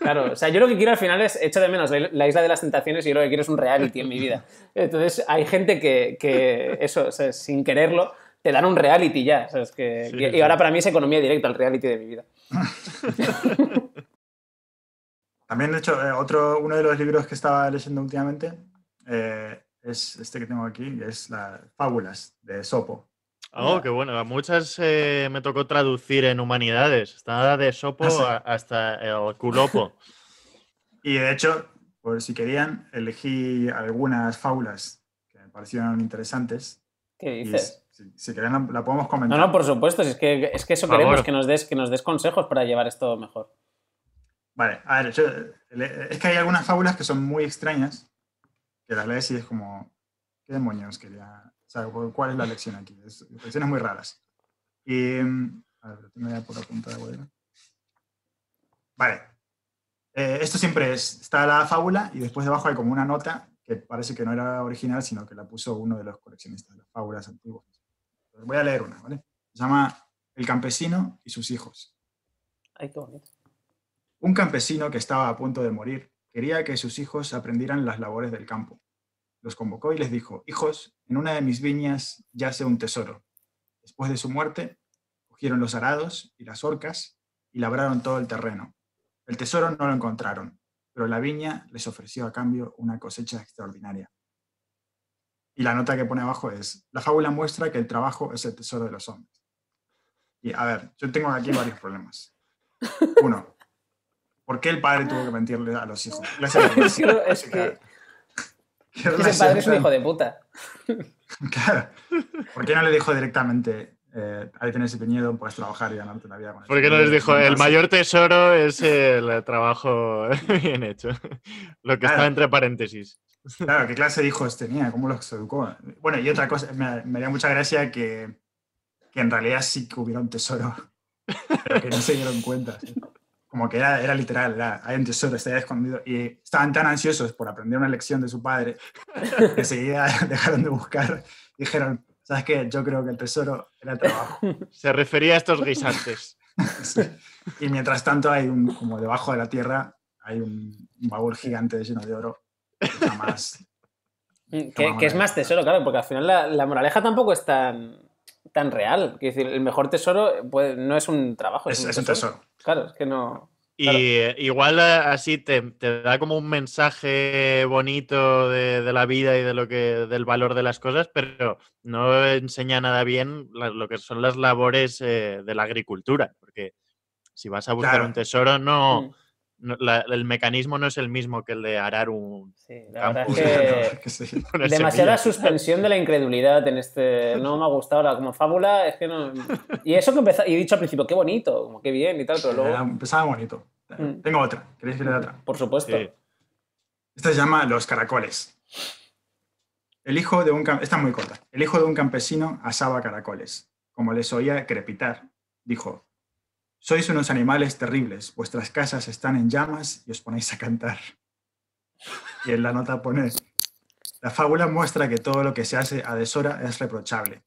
S1: Claro. o sea, yo lo que quiero al final es, echo de menos la isla de las tentaciones y yo lo que quiero es un reality en mi vida. Entonces, hay gente que, eso, sin quererlo, te dan un reality ya. y, ahora para mí es economía directa, el reality de mi vida.
S5: También, de hecho, eh, otro, uno de los libros que estaba leyendo últimamente eh, es este que tengo aquí, es la Fábulas de Sopo. Oh,
S2: qué bueno. Muchas eh, me tocó traducir en humanidades. Está de sopo ah, hasta el culopo.
S5: y de hecho, por pues, si querían, elegí algunas fábulas que me parecieron interesantes. ¿Qué dices? si, querían, la, podemos comentar. No, no, por supuesto. es,
S1: que, es que eso queremos, que nos, des, que nos des consejos para llevar esto mejor. Vale, a ver,
S5: es que hay algunas fábulas que son muy extrañas, que las lees y es como, ¿qué demonios quería o ¿cuál es la lección aquí? Es, lecciones muy raras. Mm, vale. Eh, esto siempre es, está la fábula y después debajo hay como una nota que parece que no era original, sino que la puso uno de los coleccionistas de las fábulas antiguas. Voy a leer una, ¿vale? Se llama El campesino y sus hijos. Un campesino que estaba a punto de morir quería que sus hijos aprendieran las labores del campo. Los convocó y les dijo, hijos, en una de mis viñas yace un tesoro. Después de su muerte, cogieron los arados y las orcas y labraron todo el terreno. El tesoro no lo encontraron, pero la viña les ofreció a cambio una cosecha extraordinaria. Y la nota que pone abajo es, la fábula muestra que el trabajo es el tesoro de los hombres. Y a ver, yo tengo aquí varios problemas. Uno, ¿por qué el padre tuvo que mentirle a los hijos? Gracias Ese padre es un hijo de puta. claro. ¿Por qué no le dijo directamente, eh, ahí tienes ese viñedo, puedes trabajar y ganarte la vida ¿Por qué no les dijo, el mayor
S2: tesoro es el trabajo bien hecho? Lo que estaba entre paréntesis.
S5: Claro, ¿qué clase de hijos tenía? ¿Cómo los educó? Bueno, y otra cosa, me, haría mucha gracia que, en realidad sí que hubiera un tesoro, pero que no se dieron cuenta como que era, literal, era, hay un tesoro, estaba escondido, y estaban tan ansiosos por aprender una lección de su padre que enseguida dejaron de buscar, dijeron, ¿sabes qué? Yo creo que el tesoro era trabajo.
S2: Se refería a estos guisantes.
S5: Y mientras tanto hay un, como debajo de la tierra, hay un, un baúl gigante lleno de oro, que,
S1: mm, que, es más tesoro, claro, porque al final la moraleja tampoco es tan tan real. Es decir, el mejor tesoro eh, no es un trabajo. Es, un, tesoro. Claro, es que no.
S2: Y eh, igual eh, así te, da como un mensaje bonito de, la vida y de lo que, del valor de las cosas, pero no enseña nada bien lo que son las labores de la agricultura, porque si vas a buscar un tesoro no, mm el mecanismo no es el mismo que el de arar un sí, demasiada
S1: suspensión de la incredulidad en este. No me ha gustado la como fábula. Es que no. Y eso que empezó, y he dicho al principio, qué bonito, como qué bien y tal, pero luego. Empezaba bonito.
S5: Mm. Tengo otra. ¿Queréis que le otra? Por supuesto. Esta se llama Los caracoles. El hijo de un está muy corta. El hijo de un campesino asaba caracoles. Como les oía crepitar, dijo: sois unos animales terribles, vuestras casas están en llamas y os ponéis a cantar. Y en la nota pones la fábula muestra que todo lo que se hace a deshora es reprochable.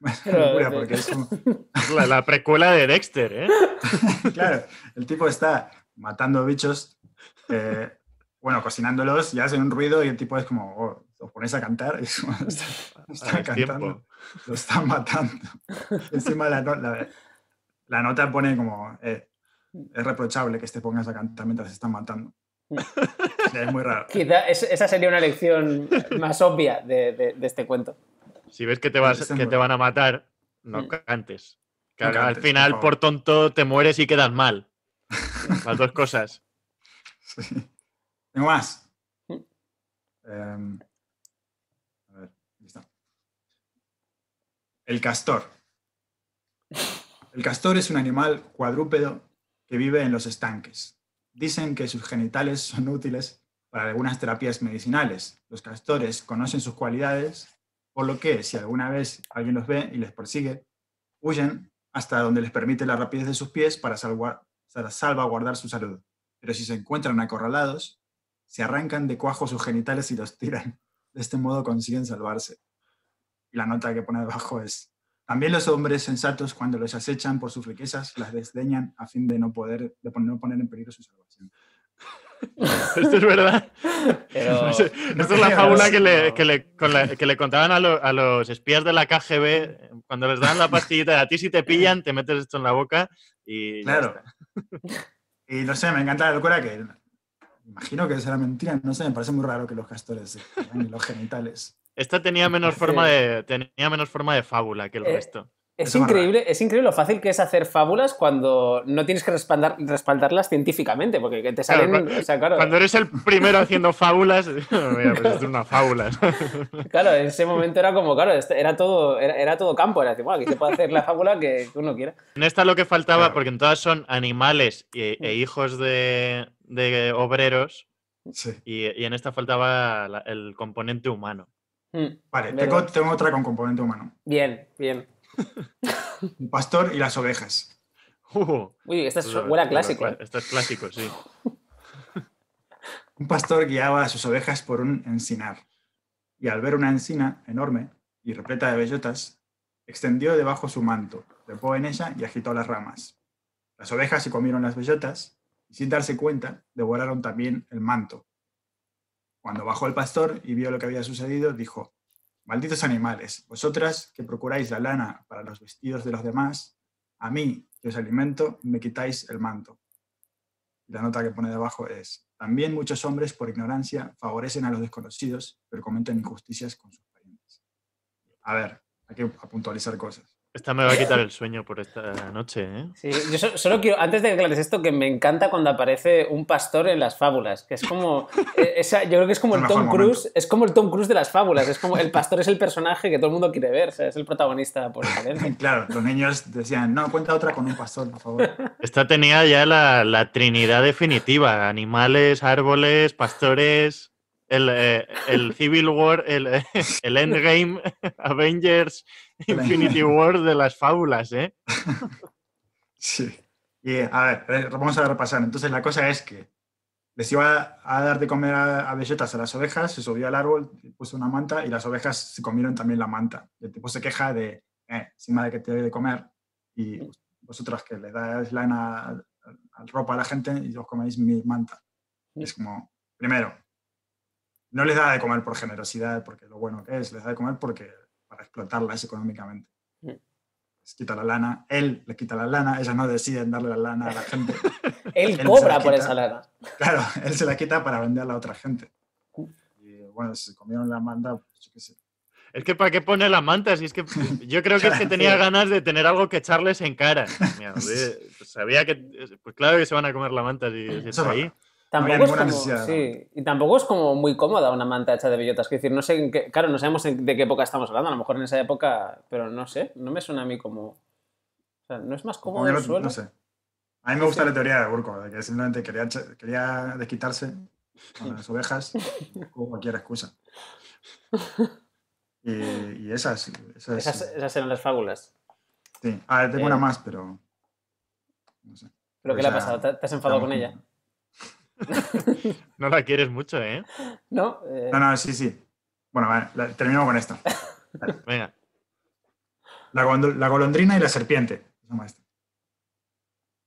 S2: porque es la, precuela de Dexter, ¿eh?
S5: claro, el tipo está matando bichos, eh, bueno, cocinándolos y hacen un ruido y el tipo es como, oh, os ponéis a cantar está, cantando, lo están matando. Encima la, la, la nota pone como, eh, mm. es reprochable que te pongas a cantar mientras se están
S1: matando. Mm.
S2: es muy raro.
S1: Quizá esa sería una lección más obvia de, este cuento.
S2: Si ves que te, van a matar, no mm. cantes. al final, por, tonto, te mueres y quedas mal. Las dos cosas. Tengo más.
S5: Em, a ver, El castor. El castor es un animal cuadrúpedo que vive en los estanques. Dicen que sus genitales son útiles para algunas terapias medicinales. Los castores conocen sus cualidades, por lo que si alguna vez alguien los ve y les persigue, huyen hasta donde les permite la rapidez de sus pies para, salvaguardar su salud. Pero si se encuentran acorralados, se arrancan de cuajo sus genitales y los tiran. De este modo consiguen salvarse. la nota que pone debajo es, también los hombres sensatos, cuando los acechan por sus riquezas, las desdeñan a fin de no poder, poner en peligro su salvación. Esto es verdad. Pero... es la fábula que le,
S2: que, le, que le, contaban a, a, los espías de la KGB cuando les dan la pastillita. A ti si te pillan, te metes esto en la boca y... Claro.
S5: Y no sé, me encanta la locura que... Imagino que será mentira, no sé, me parece muy raro que los castores tengan eh, los genitales.
S2: Esta tenía menos, forma de, tenía menos forma de fábula que el eh, resto. Es increíble, es increíble
S1: lo fácil que es hacer fábulas cuando no tienes que respaldar, respaldarlas científicamente, porque te salen. cuando,
S2: eres el primero haciendo fábulas, pues es una fábula.
S1: claro, en ese momento era como, claro, este, era todo, era, todo campo, era decir, bueno, aquí se puede hacer la fábula que uno quiera.
S2: En esta lo que faltaba, porque en todas son animales e, mm. hijos de, obreros, y, en esta faltaba el componente humano.
S5: Mm, vale, tengo, otra con componente humano.
S2: Bien, bien.
S5: Un pastor y las ovejas. Uh, Uy, esta es buena clásica.
S2: clásico. ¿eh? es clásico, sí.
S5: un pastor guiaba a sus ovejas por un encinar y al ver una encina enorme y repleta de bellotas, extendió debajo su manto, trepó en ella y agitó las ramas. Las ovejas se comieron las bellotas y sin darse cuenta devoraron también el manto cuando bajó el pastor y vio lo que había sucedido, dijo, Malditos animales, vosotras que procuráis la lana para los vestidos de los demás, a mí, que os alimento, me quitáis el manto. La nota que pone debajo es, también muchos hombres por ignorancia favorecen a los desconocidos, pero cometen injusticias con sus parientes.
S1: A ver, hay que puntualizar cosas.
S2: Esta me va a quitar el sueño por esta noche, ¿eh? Sí,
S1: yo solo, quiero, antes de que aclares esto, que me encanta cuando aparece un pastor en las fábulas, que es como, e-, esa, yo creo que es como el, Tom Cruise, es como el Tom Cruise de las fábulas, es como el pastor es el personaje que todo el mundo quiere ver, es el protagonista por excelencia. claro, los niños decían, no, cuenta otra con un pastor, por favor.
S2: Esta tenía ya la, la trinidad definitiva, animales, árboles, pastores el, eh, el Civil War, el, eh, el Endgame, Avengers, Infinity War de las fábulas, ¿eh? Sí.
S5: Y a ver, vamos a repasar. Entonces la cosa es que les iba a, dar de comer a, belletas a las ovejas, se subió al árbol, puso una manta y las ovejas se comieron también la manta. El tipo se queja de, eh, encima de que te doy de comer y vosotras que le dais lana al ropa a la gente y os coméis mi manta. Es como, primero, no les da de comer por generosidad, porque lo bueno que es, les da de comer porque para explotarlas económicamente. Mm. Les quita la lana, él le quita la lana, ellas no deciden darle la lana a la gente. él, cobra por esa lana. Claro, él se la quita para venderla a otra gente. Mm. Y bueno, se comieron la manta, pues yo qué sé.
S2: Es que para qué pone la manta, si es que yo creo que tenía ganas de tener algo que echarles en cara. Pues, eh, pues, sabía que, pues claro que se van a comer la manta si, si está ahí
S1: y tampoco es como muy cómoda una manta hecha de bellotas. decir, no sé, claro, no sabemos de qué época estamos hablando, a lo mejor en esa época, pero no sé, no me suena a mí como... ¿no es más cómodo el suelo? No
S5: A mí me gusta la teoría de Burko, de que simplemente quería, quería desquitarse con las ovejas o cualquier excusa.
S2: Y,
S5: esas, eh, esas,
S2: eran las fábulas. Sí. ah tengo una eh, más,
S5: pero... No sé. ¿Pero qué le ha pasado? ¿Te, has enfadado con ella? no la quieres mucho, ¿eh?
S1: No. No, eh.
S5: sí, sí. Bueno, vale, terminamos con esto. Venga. La, golondrina y la serpiente.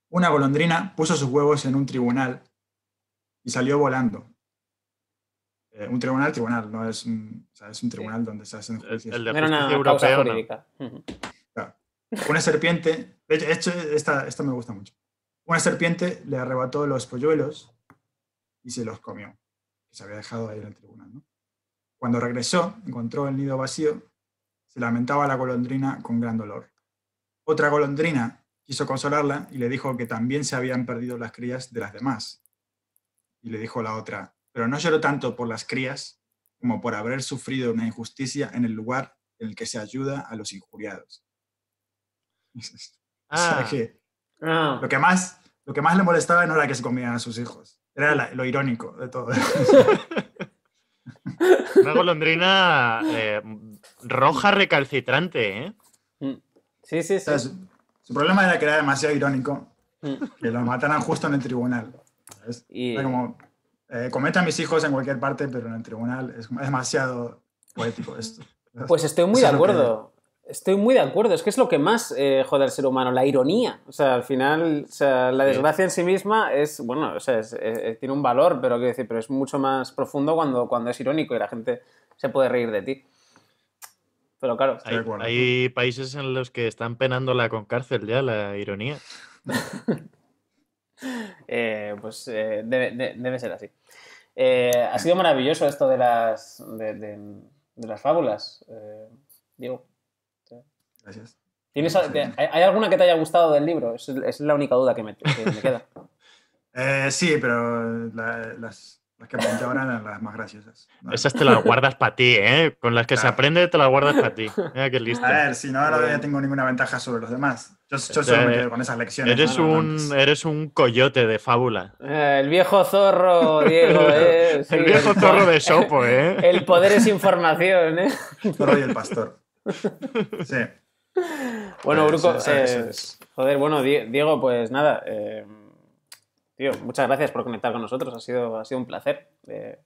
S5: Una golondrina puso sus huevos en un tribunal y salió volando. Eh, un tribunal, tribunal, no es un, es un tribunal donde se hacen El, Una serpiente, de hecho, esta me gusta mucho. Una serpiente le arrebató los polluelos y se los comió, que se había dejado ahí en el tribunal. Cuando regresó, encontró el nido vacío, se lamentaba la golondrina con gran dolor. Otra golondrina quiso consolarla y le dijo que también se habían perdido las crías de las demás. Y le dijo la otra, pero no lloró tanto por las crías como por haber sufrido una injusticia en el lugar en el que se ayuda a los injuriados.
S2: Ah.
S5: Ah. lo, que más, lo que más le molestaba no era que se comieran a sus hijos, era lo irónico de todo.
S2: Una golondrina eh, roja recalcitrante, ¿eh? Mm.
S5: Sí, sí, sí. su, problema era que era demasiado irónico. Mm. Que lo mataran justo en el tribunal. como, eh, mis hijos en cualquier parte, pero en el tribunal es, es demasiado poético esto.
S1: Pues estoy muy de acuerdo. Estoy muy de acuerdo, es que es lo que más eh, joda al ser humano, la ironía. O sea, al final, la desgracia en sí misma es, bueno, o sea, eh, eh, tiene un valor, pero quiero decir, pero es mucho más profundo cuando, cuando es irónico y la gente se puede reír de ti. Pero claro,
S2: hay, países en los que están penándola con cárcel ya, la ironía.
S1: pues debe, ser así. ha sido maravilloso esto de las, de las fábulas, Diego. Gracias. ¿Tienes, ¿Hay alguna que te haya gustado del libro? Es, es la única duda que me, queda.
S5: eh, sí, pero las, las que apunté ahora eran las más graciosas.
S2: Esas te las guardas para ti, ¿eh? Con las que se aprende te las guardas para ti. Mira qué A ver,
S5: si no, ahora ya tengo ninguna ventaja sobre los demás. Yo, solo me quedo
S2: con esas lecciones. Eres, un, eres un coyote de fábula.
S1: Eh, el viejo zorro, Diego. Eh, el viejo zorro de Sopo, ¿eh? El poder es información, ¿eh? El zorro y el pastor. Sí bueno, pues Bruco, eh, joder, bueno, Diego, pues nada, eh, tío, muchas gracias por conectar con nosotros, ha sido, ha sido un placer. Eh,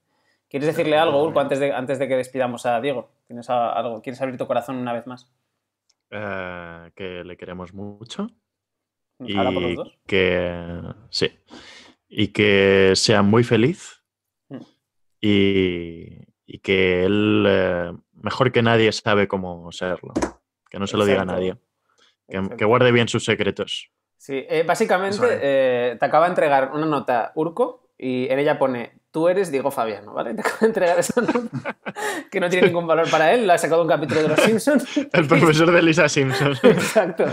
S1: ¿Quieres decirle algo, Urco, antes de, antes de que despidamos a Diego? ¿Tienes algo? ¿Quieres abrir tu corazón una vez más?
S2: que le queremos mucho. y que sí. Y que sea muy feliz. Mm. Y, que él mejor que nadie sabe cómo serlo. Que no se lo diga a nadie. Que, guarde bien sus secretos.
S1: Sí, eh, básicamente eh, te acaba de entregar una nota Urco y en ella pone, tú eres Diego Fabiano, ¿vale? Te acaba de entregar esa nota que no tiene ningún valor para él, lo
S2: ha sacado un capítulo de Los Simpsons. El profesor de Lisa Simpson. Exacto.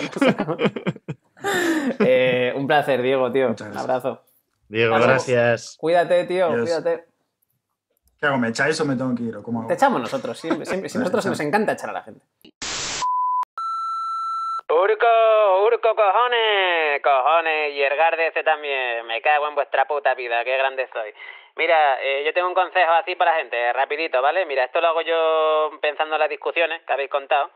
S1: Eh, un placer, Diego, tío. Un abrazo. Diego, gracias. Cuídate,
S5: tío, cuídate. ¿Qué hago? ¿Me echáis o me tengo que ir? cómo Te echamos nosotros, siempre. siempre si nosotros nos encanta
S1: echar a la gente.
S3: ¡Urco! ¡Urco, cojones! ¡Cojones! Y ese también. Me cago en vuestra puta vida, qué grande soy. Mira, eh, yo tengo un consejo así para la gente, eh, rapidito, ¿vale? Mira, esto lo hago yo pensando en las discusiones que habéis contado.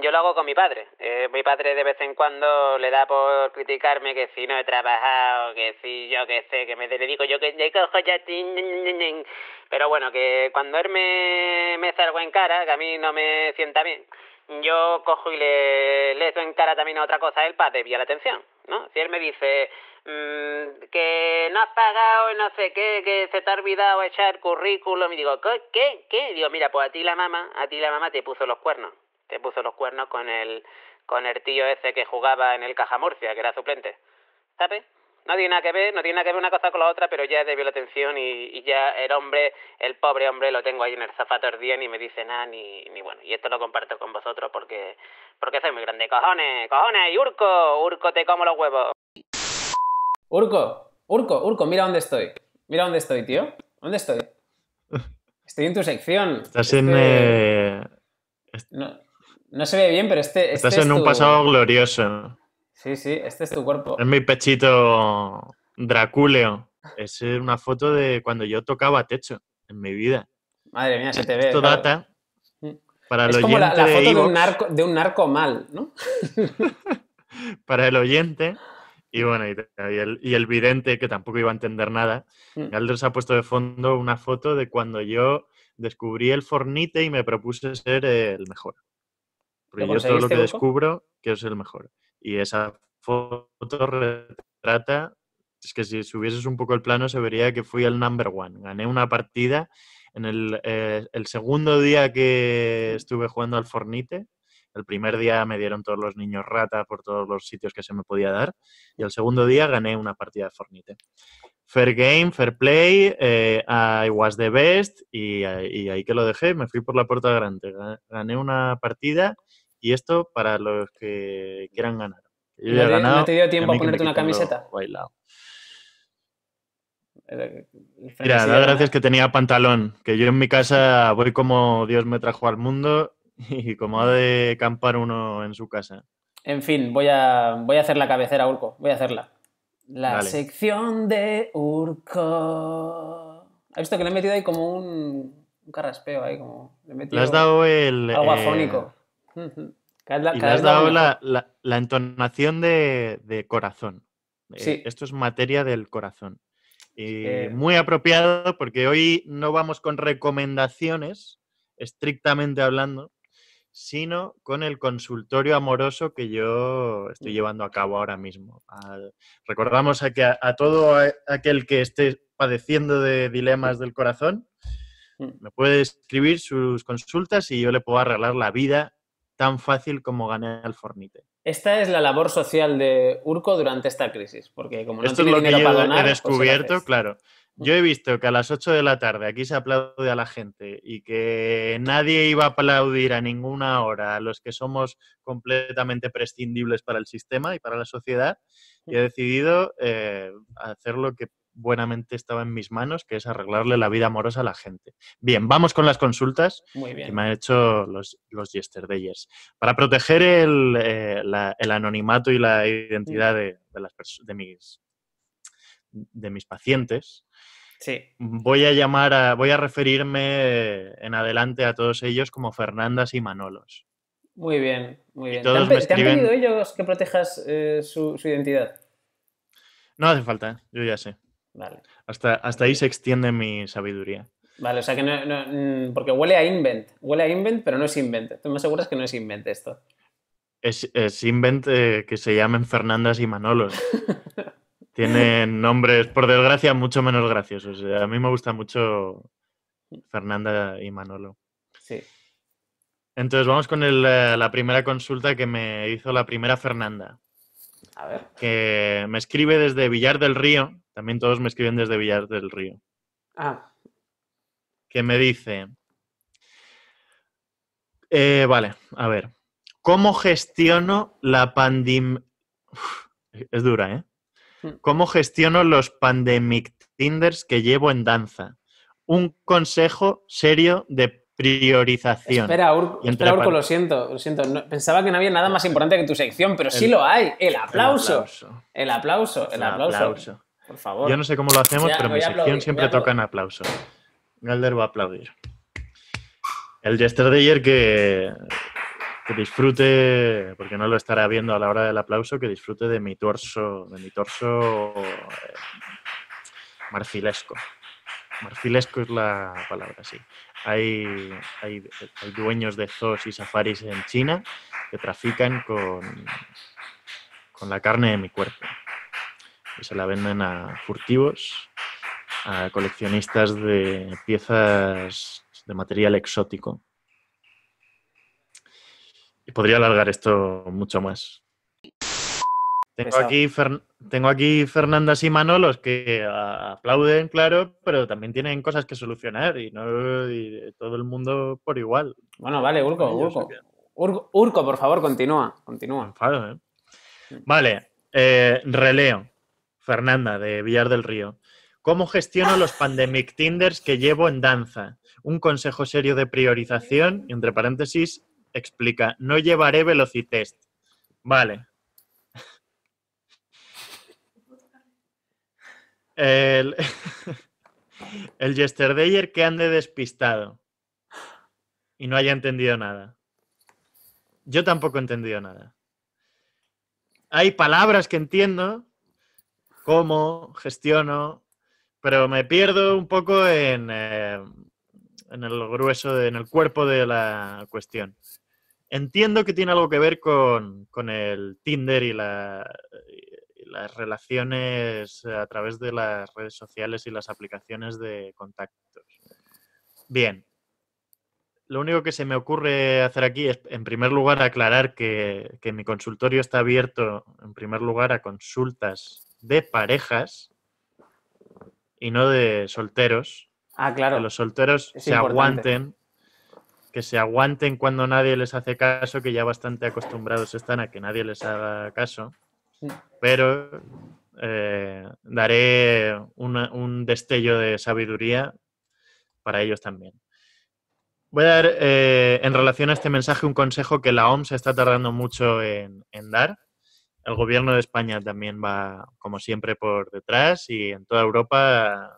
S3: Yo lo hago con mi padre. Eh, mi padre de vez en cuando le da por criticarme que si no he trabajado, que si yo qué sé, que me dedico yo que cojo ya... Pero bueno, que cuando él me, me salgo en cara, que a mí no me sienta bien yo cojo y le, le doy en cara también a otra cosa el él para la atención, ¿no? Si él me dice mm, que no has pagado no sé qué, que se te ha olvidado echar currículum, y digo, ¿qué? ¿Qué? ¿Qué? Digo, mira, pues a ti la mamá, a ti la mamá te puso los cuernos, te puso los cuernos con el, con el tío ese que jugaba en el Caja Murcia, que era suplente, ¿sabes? no tiene nada que ver, no tiene nada que ver una cosa con la otra, pero ya debió la atención y, ya el hombre, el pobre hombre, lo tengo ahí en el zapato día, ni me dice nada, ni, ni bueno. Y esto lo comparto con vosotros porque, porque soy muy grande. ¡Cojones, cojones! ¡Y Urco! ¡Urco, te como los huevos!
S1: Urco, Urco, Urco, mira dónde estoy. Mira dónde estoy, tío. ¿Dónde estoy? Estoy en tu sección. Estás este en.
S2: Eh,
S1: no, se ve bien, pero este. Estás este en un pasado
S2: glorioso.
S1: Sí, sí, este es tu cuerpo.
S2: Es mi pechito draculeo. Es una foto de cuando yo tocaba techo en mi vida.
S1: Madre mía, se te ve. Esto data
S2: mm. para el oyente la, la foto
S1: de, un narco, mal, ¿no?
S2: para el oyente. Y bueno, y, el, vidente, que tampoco iba a entender nada. Mm. se ha puesto de fondo una foto de cuando yo descubrí el fornite y me propuse ser el mejor. Porque yo todo lo que descubro quiero ser el mejor. Y esa foto retrata, es que si subieses un poco el plano se vería que fui el number one. Gané una partida en el, eh, el segundo día que estuve jugando al Fornite. El primer día me dieron todos los niños rata por todos los sitios que se me podía dar. Y el segundo día gané una partida de Fornite. Fair game, fair play, eh, I was the best. Y, y ahí que lo dejé, me fui por la puerta grande. Gané una partida y esto para los que quieran ganar. ¿No te dio tiempo a, ponerte una camiseta? Bailado. Mira, la que tenía pantalón, que yo en mi casa voy como Dios me trajo al mundo y como ha de campar uno en su casa.
S1: En fin, voy a, voy a hacer la cabecera, Urco, voy a hacerla. La sección de Urco. ¿Has visto que le he metido ahí como un, carraspeo? Ahí le, has dado el... Agua eh, fónico y has dado la,
S2: entonación de, corazón. Eh, esto es materia del corazón. y eh, eh. Muy apropiado porque hoy no vamos con recomendaciones, estrictamente hablando, sino con el consultorio amoroso que yo estoy llevando a cabo ahora mismo. recordamos a, que a todo aquel que esté padeciendo de dilemas del corazón, me puede escribir sus consultas y yo le puedo arreglar la vida tan fácil como ganar al Fornite.
S1: Esta es la labor social de Urco durante esta crisis, porque como no Esto es lo que he pues descubierto,
S2: claro. Mm. Yo he visto que a las 8 de la tarde aquí se aplaude a la gente y que nadie iba a aplaudir a ninguna hora a los que somos completamente prescindibles para el sistema y para la sociedad. Y he mm. decidido eh, hacer lo que buenamente estaba en mis manos, que es arreglarle la vida amorosa a la gente. Bien, vamos con las consultas que me han hecho los, los yesterdayers. Para proteger el, eh, anonimato y la mm. identidad de, mis, de mis pacientes, Voy a llamar a, voy a referirme en adelante a todos ellos como Fernandas y Manolos.
S1: Muy bien, muy bien. ¿Te, han, pedido ellos que protejas eh, su, identidad?
S2: No hace falta, ¿eh? yo ya sé. Hasta, hasta ahí se extiende mi sabiduría.
S1: Vale, o sea que no, mm, Porque huele a invent. Huele a invent, pero no es invent. ¿Tú me aseguras que no es invent esto?
S2: Es, es invent eh, que se llamen Fernandas y Manolo. Tienen nombres, por desgracia, mucho menos graciosos. Eh, a mí me gusta mucho Fernanda y Manolo. Sí. Entonces vamos con eh, la primera consulta que me hizo la primera Fernanda. A ver. Que me escribe desde Villar del Río, también todos me escriben desde Villar del Río. Ah. Que me dice. Eh, vale, a ver. ¿Cómo gestiono la pandemia? Es dura, ¿eh? Mm. ¿Cómo gestiono los pandemic Tinders que llevo en danza? Un consejo serio de priorización. Espera, espera Urco, lo
S1: siento, lo siento. pensaba que no había nada más importante que tu sección, pero sí lo hay. el aplauso. El aplauso. El aplauso. Yo no sé cómo lo hacemos, pero mi sección siempre siempre tocan
S2: aplauso. Galder va a aplaudir. El Jester de ayer que, disfrute, porque no lo estará viendo a la hora del aplauso, que disfrute de mi torso, de mi torso eh, marfilesco. Marfilesco es la palabra, sí. Hay, hay, dueños de zoos y safaris en China que trafican con, con la carne de mi cuerpo que se la venden a furtivos, a coleccionistas de piezas de material exótico. Y podría alargar esto mucho más. Tengo aquí, Fernanda tengo aquí y Manolos que aplauden, claro, pero también tienen cosas que solucionar y no todo el mundo por igual. Bueno, vale, Urco, Urco. Urco, por favor, continúa, continúa. ¿eh? Vale, eh, releo. Fernanda, de Villar del Río. ¿Cómo gestiono los pandemic tinders que llevo en danza? Un consejo serio de priorización, entre paréntesis, explica, no llevaré velocitest. Vale. El, el yesterdayer que ande despistado y no haya entendido nada. Yo tampoco he entendido nada. Hay palabras que entiendo, cómo gestiono, pero me pierdo un poco en, eh, en el grueso, de, en el cuerpo de la cuestión. Entiendo que tiene algo que ver con, con el Tinder y, la, las relaciones a través de las redes sociales y las aplicaciones de contactos. Bien. Lo único que se me ocurre hacer aquí es, en primer lugar, aclarar que, que mi consultorio está abierto, en primer lugar, a consultas de parejas y no de solteros. Ah, claro. Que los solteros se aguanten, que se aguanten cuando nadie les hace caso, que ya bastante acostumbrados están a que nadie les haga caso. Pero eh, daré un destello de sabiduría para ellos también. Voy a dar eh, en relación a este mensaje un consejo que la OMS está tardando mucho en dar, el gobierno de España también va, como siempre, por detrás y en toda Europa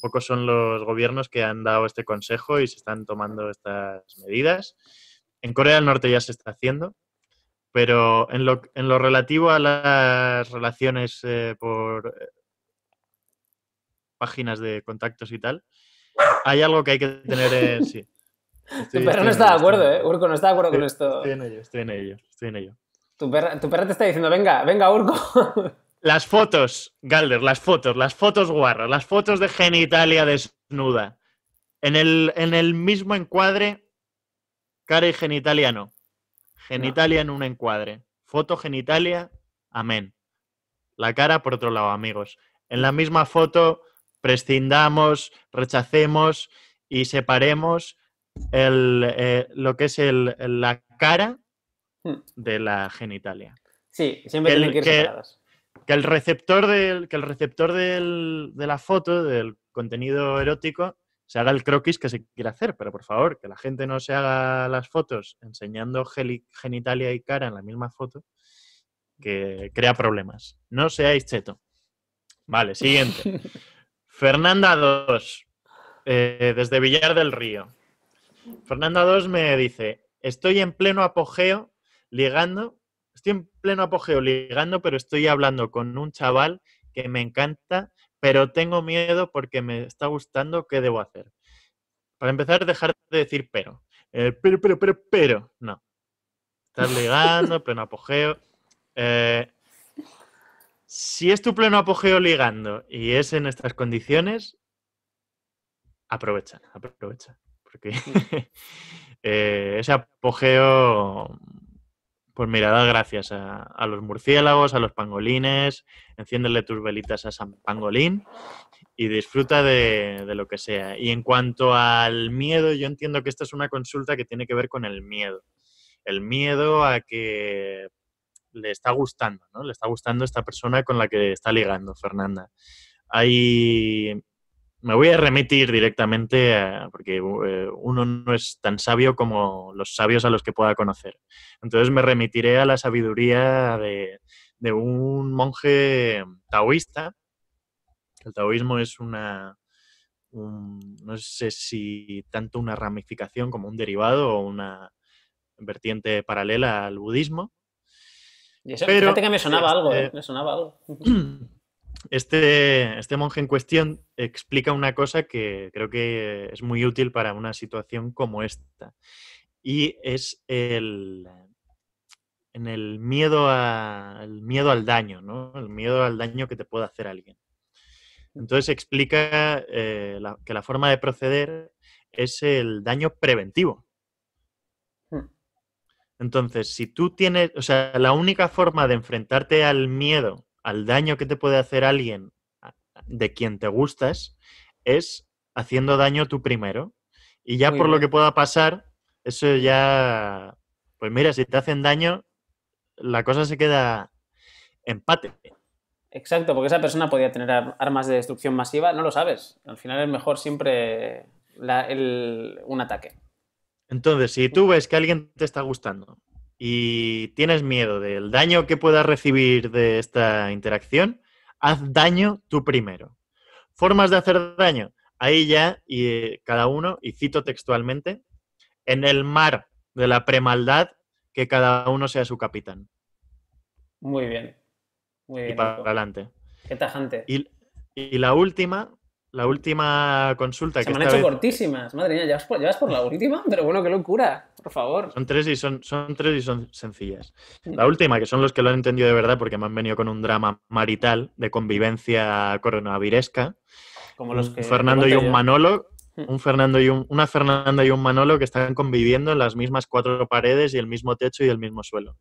S2: pocos son los gobiernos que han dado este consejo y se están tomando estas medidas. En Corea del Norte ya se está haciendo, pero en lo, en lo relativo a las relaciones eh, por eh, páginas de contactos y tal, hay algo que hay que tener. en eh, sí. Pero no está de acuerdo,
S1: ¿eh? Urco no está de acuerdo con esto. Estoy
S2: en ello, estoy en ello, estoy en ello.
S1: Tu perra, te está diciendo, venga, venga, Urco.
S2: Las fotos, Galder, las fotos, las fotos guarras, las fotos de genitalia desnuda. En el, mismo encuadre, cara y genitalia no. Genitalia en un encuadre. Foto genitalia, amén. La cara por otro lado, amigos. En la misma foto, prescindamos, rechacemos y separemos el, eh, lo que es el, la cara Hmm. de la genitalia. Sí, siempre que, tienen que ir Que, el receptor, del, que el receptor de la foto, del contenido erótico, se haga el croquis que se quiera hacer, pero por favor, que la gente no se haga las fotos enseñando genitalia y cara en la misma foto, que crea problemas. No seáis cheto. Vale, siguiente. Fernanda 2, eh, desde Villar del Río. Fernanda 2 me dice, estoy en pleno apogeo ligando, estoy en pleno apogeo ligando, pero estoy hablando con un chaval que me encanta, pero tengo miedo porque me está gustando, ¿qué debo hacer? Para empezar, dejar de decir pero. pero, pero, pero, pero. No. Estás ligando, pleno apogeo. Eh, si es tu pleno apogeo ligando y es en estas condiciones, aprovecha, aprovecha. Porque eh, ese apogeo pues mira, da gracias a, los murciélagos, a los pangolines, enciéndele tus velitas a San Pangolín y disfruta de, de lo que sea. Y en cuanto al miedo, yo entiendo que esta es una consulta que tiene que ver con el miedo. El miedo a que le está gustando, ¿no? Le está gustando esta persona con la que está ligando, Fernanda. Hay me voy a remitir directamente porque eh, uno no es tan sabio como los sabios a los que pueda conocer. Entonces me remitiré a la sabiduría de, un monje taoísta. El taoísmo es una, no sé si tanto una ramificación como un derivado o una vertiente paralela al budismo. me
S1: sonaba algo, me sonaba algo
S2: este, este monje en cuestión explica una cosa que creo que es muy útil para una situación como esta. Y es el, en el miedo, a, miedo al daño, ¿no? El miedo al daño que te puede hacer alguien. Entonces explica eh, que la forma de proceder es el daño preventivo. Hmm. Entonces, si tú tienes, o sea, la única forma de enfrentarte al miedo al daño que te puede hacer alguien de quien te gustas es haciendo daño tú primero. Y ya por lo que pueda pasar, eso ya, pues mira, si te hacen daño, la cosa se queda empate.
S1: Exacto, porque esa persona podía tener armas de destrucción masiva, no lo sabes. Al final es mejor siempre un ataque.
S2: Entonces, si tú ves que alguien te está gustando y tienes miedo del daño que puedas recibir de esta interacción, haz daño tú primero. Formas de hacer daño. Ahí ya, y eh, cada uno, y cito textualmente, en el mar de la premaldad, que cada uno sea su capitán.
S1: Muy bien. Muy Y para adelante. Qué tajante.
S2: y la última, la última consulta. Se que me han hecho
S1: cortísimas, madre mía, ¿ya vas, por, la última, pero bueno, qué locura, por favor. Son
S2: tres y son, son tres y son sencillas. Mm. La última, que son los que lo han entendido de verdad, porque me han venido con un drama marital de convivencia coronaviresca. Como los mm. Fernando y un Manolo. Un Fernando y una Fernanda y un Manolo que están conviviendo en las mismas cuatro paredes y el mismo techo y el mismo suelo.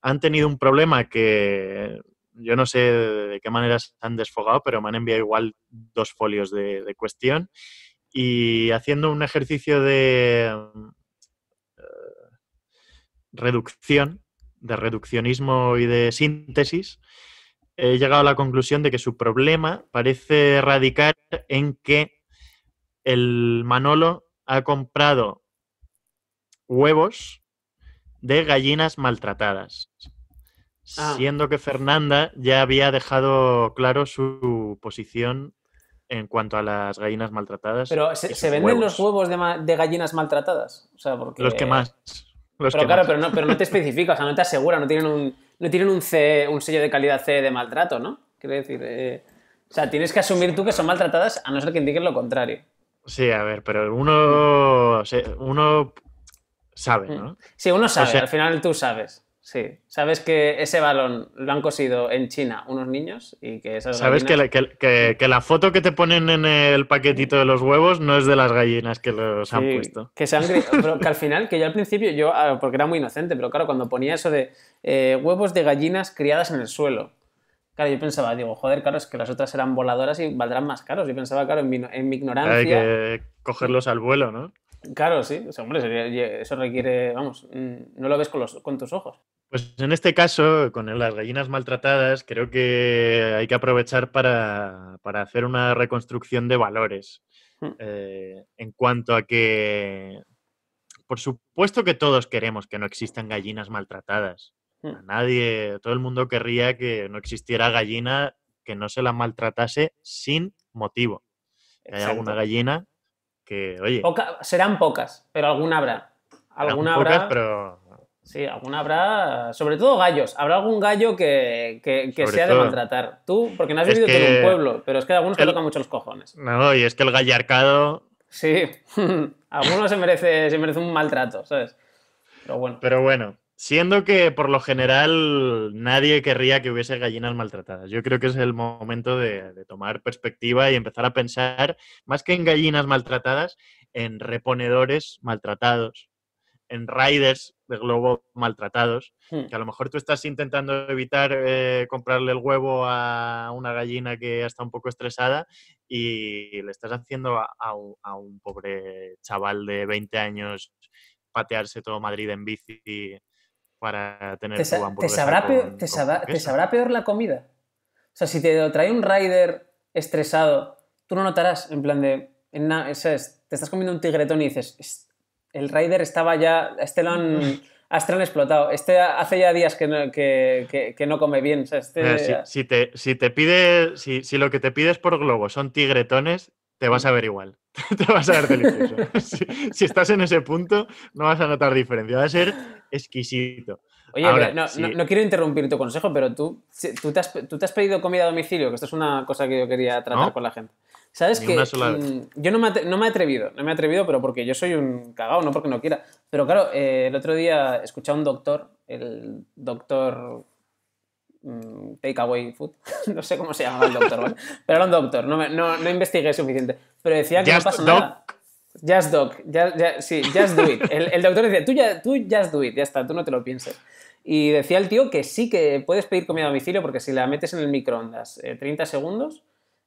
S2: Han tenido un problema que yo no sé de, qué manera se han desfogado, pero me han enviado igual dos folios de, cuestión. Y haciendo un ejercicio de mm, eh, reducción, de reduccionismo y de síntesis, he llegado a la conclusión de que su problema parece radicar en que el Manolo ha comprado huevos de gallinas maltratadas. Ah. Siendo que Fernanda ya había dejado claro su posición en cuanto a las gallinas maltratadas. Pero se, venden
S1: los huevos de, gallinas maltratadas. porque... Los que más. pero claro, Pero, no, pero no te especifica, no te asegura, no tienen un, no tienen un, un sello de calidad C de maltrato, ¿no? Quiero decir, eh, o sea, tienes que asumir tú que son maltratadas a no ser que indiquen lo contrario.
S2: Sí, a ver, pero uno, mm. uno sabe, mm. ¿no? Sí, uno sabe, al
S1: final tú sabes. Sí, sabes que ese balón lo han cosido en China unos niños y que Sabes que, la,
S2: que, la foto que te ponen en el paquetito de los huevos no es de las gallinas que los han puesto. Que
S1: que al final, que yo al principio, yo, ah, porque era muy inocente, pero claro, cuando ponía eso de eh, huevos de gallinas criadas en el suelo, Claro, yo pensaba, digo, joder, claro, es que las otras eran voladoras y valdrán más caros. Yo pensaba, claro, en mi, ignorancia. Hay que
S2: cogerlos al vuelo, ¿no?
S1: Claro, sí. hombre, eso requiere, vamos, mm, no lo ves con, los, con tus ojos.
S2: Pues en este caso, con las gallinas maltratadas, creo que hay que aprovechar para, para hacer una reconstrucción de valores. Hmm. Eh, en cuanto a que, por supuesto que todos queremos que no existan gallinas maltratadas. Hmm. A nadie, todo el mundo querría que no existiera gallina que no se la maltratase sin motivo. Hay alguna gallina que, oye. serán pocas,
S1: pero alguna habrá. Alguna habrá. Pero Sí, alguna habrá, sobre todo gallos. Habrá algún gallo que, que, sea de maltratar. Tú, porque no has vivido todo un pueblo, pero es que algunos que tocan mucho los cojones.
S2: No, y es que el gallarcado. Sí,
S1: algunos se merece, se merece un maltrato, ¿sabes?
S2: Pero bueno. Pero bueno, siendo que por lo general nadie querría que hubiese gallinas maltratadas, yo creo que es el momento de tomar perspectiva y empezar a pensar, más que en gallinas maltratadas, en reponedores maltratados en riders de globo maltratados, hmm. que a lo mejor tú estás intentando evitar eh, comprarle el huevo a una gallina que está un poco estresada y le estás haciendo a, un, pobre chaval de 20 años patearse todo Madrid en bici para tener te, te sabrá, peor,
S1: te, sabrá, peor la comida? O sea, si te trae un rider estresado, tú no notarás en plan de... En te estás comiendo un tigretón y dices, el Raider estaba ya. Este, este lo han, explotado. Este hace ya días que no, que, que, no come bien. Este
S2: si, te, si te pide, si, si, lo que te pides por globo son tigretones, te vas a ver igual. te vas a ver delicioso. si, estás en ese punto, no vas a notar diferencia. Va a ser exquisito. Oye, no,
S1: quiero interrumpir tu consejo, pero tú, tú, te has, tú te has pedido comida a domicilio, que esto es una cosa que yo quería tratar con la gente. ¿Sabes qué? Mm, yo no me, no me, he atrevido, no me he atrevido, pero porque yo soy un cagao, no porque no quiera. Pero claro, eh, el otro día escuché a un doctor, el doctor mm, Takeaway Food, no sé cómo se llama el doctor, pero era un doctor, no, no, no, investigué suficiente. Pero decía que no pasa nada. Just just, just do it. El, doctor decía, tú, ya, tú just do it, ya está, tú no te lo pienses. Y decía el tío que sí que puedes pedir comida a domicilio porque si la metes en el microondas 30 eh, segundos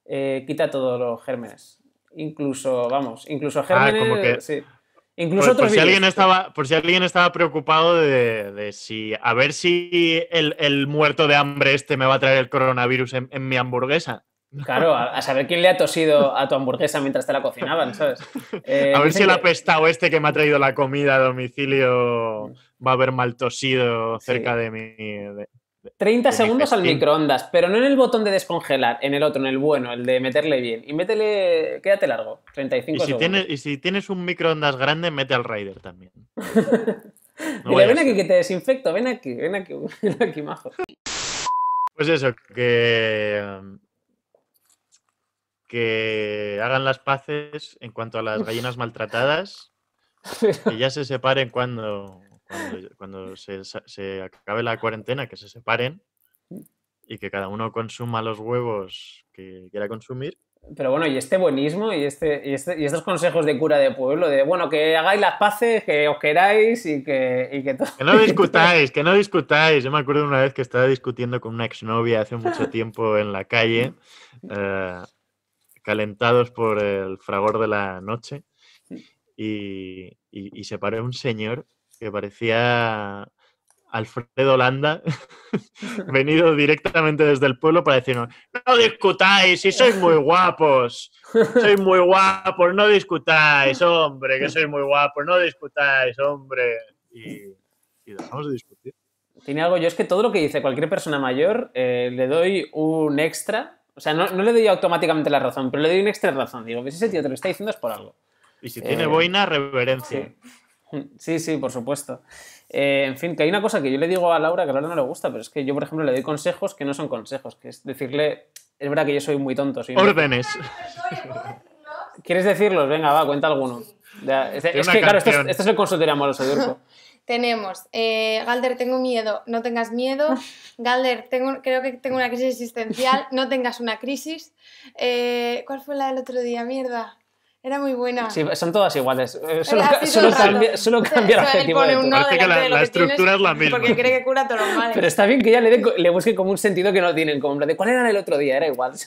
S1: eh, quita todos los gérmenes.
S2: Incluso, vamos, incluso ah, gérmenes.
S1: Pues, incluso otros por si alguien estaba, por
S2: si alguien estaba preocupado de, si a ver si el, muerto de hambre este me va a traer el coronavirus en, mi hamburguesa.
S1: Claro, a, saber quién le ha tosido a tu hamburguesa mientras te la cocinaban, ¿sabes? Eh, a ver si el
S2: apestado este que me ha traído la comida a domicilio mm. va a haber mal tosido cerca de mi... 30 segundos
S1: al microondas, pero no en el botón de descongelar, en el otro, en el bueno, el de meterle bien. Y métele, quédate largo, 35 y si segundos.
S2: y si tienes un microondas grande, mete al Raider también. Mira, ven aquí
S1: que te desinfecto, ven aquí, ven aquí, ven aquí, majo.
S2: Pues eso, que. Que hagan las paces en cuanto a las gallinas maltratadas. Que ya se separen cuando, cuando, se, se, acabe la cuarentena, que se separen mm. y que cada uno consuma los huevos que quiera consumir. Pero bueno, y este buenismo
S1: y, este, y, este, y estos consejos de cura de pueblo, de bueno, que hagáis las paces, que os queráis y que, y que
S2: Que no discutáis, que no discutáis. Yo me acuerdo una vez que estaba discutiendo con una exnovia hace mucho tiempo en la calle, eh, calentados por el fragor de la noche, mm. y, y, y se paró un señor que parecía Alfredo Landa, venido directamente desde el pueblo para decirnos, no discutáis, si sois muy guapos, sois muy guapos, no discutáis, hombre, que sois muy guapos, no discutáis, hombre.
S3: Y,
S1: dejamos de discutir. Tiene algo, yo es que todo lo que dice cualquier persona mayor, eh, le doy un extra, o sea, no, le doy automáticamente la razón, pero le doy un extra razón. Digo, si pues ese tío te lo está diciendo es por algo. Y si eh, tiene boina,
S2: reverencia.
S1: Sí, sí, por supuesto. Eh, en fin, que hay una cosa que yo le digo a Laura que a Laura no le gusta, pero es que yo, por ejemplo, le doy consejos que no son consejos, que es decirle, es verdad que yo soy muy tonto. Soy Órdenes. ¿Quieres decirlos? Venga, va, cuenta alguno. es, que, claro, esto este es, el consultorio amoroso,
S4: Tenemos, eh, Galder, tengo miedo, no tengas miedo. Galder, tengo, creo que tengo una crisis existencial, no tengas una crisis. Eh, ¿Cuál fue la del otro día? Mierda. Era muy buena. Sí, son
S1: todas iguales. Eh, solo, cambia, el adjetivo. Parece que la, estructura es la misma. Porque cree
S4: que cura todos los males. Pero
S1: está bien que ella le, le busque como un sentido que no tienen. Como de cuál era el otro día, era igual.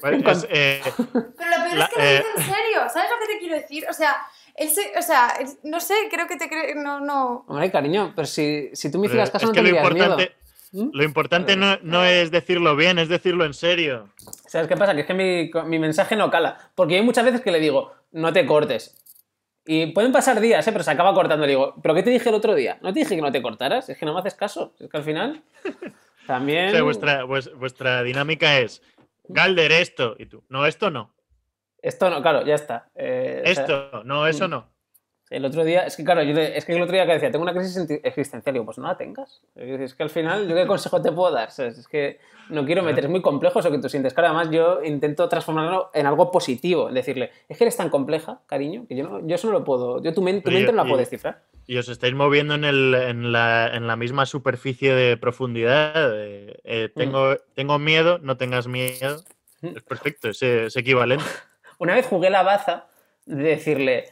S1: Pues eh, pero lo
S4: peor es que lo eh, en serio. ¿Sabes lo que te quiero decir? O sea, él o sea, no sé, creo que te cree. No, no.
S1: Hombre, cariño, pero si, si tú me hicieras caso, no te lo miedo. ¿Mm? Lo importante no, es decirlo bien, es decirlo en serio. ¿Sabes qué pasa? Que es que mi, mensaje no cala. Porque hay muchas veces que le digo, no te cortes. Y pueden pasar días, ¿eh? pero se acaba cortando. Le digo, ¿pero qué te dije el otro día? No te dije que no te cortaras, es que no me haces caso. Es que al final
S2: también... o vuestra, dinámica es, Galder, esto, y tú, no, esto no. Esto no, claro, ya está. Eh, esto, no, eso mm. no. El otro día, es que claro, yo,
S1: es que el otro día que decía, tengo una crisis existencial, digo, pues no la tengas. Es que al final, ¿yo qué consejo te puedo dar? Es que no quiero meter, es muy complejo eso que tú sientes. Claro, además yo intento transformarlo en algo positivo, decirle, es que eres tan compleja, cariño, que yo, no, eso no lo puedo, yo tu, mente no la puedo descifrar.
S2: Y os estáis moviendo en, en, la, misma superficie de profundidad. Eh, mm. tengo, tengo miedo, no tengas miedo. Mm. Es perfecto, es, eh, es equivalente.
S1: una vez jugué la baza de decirle,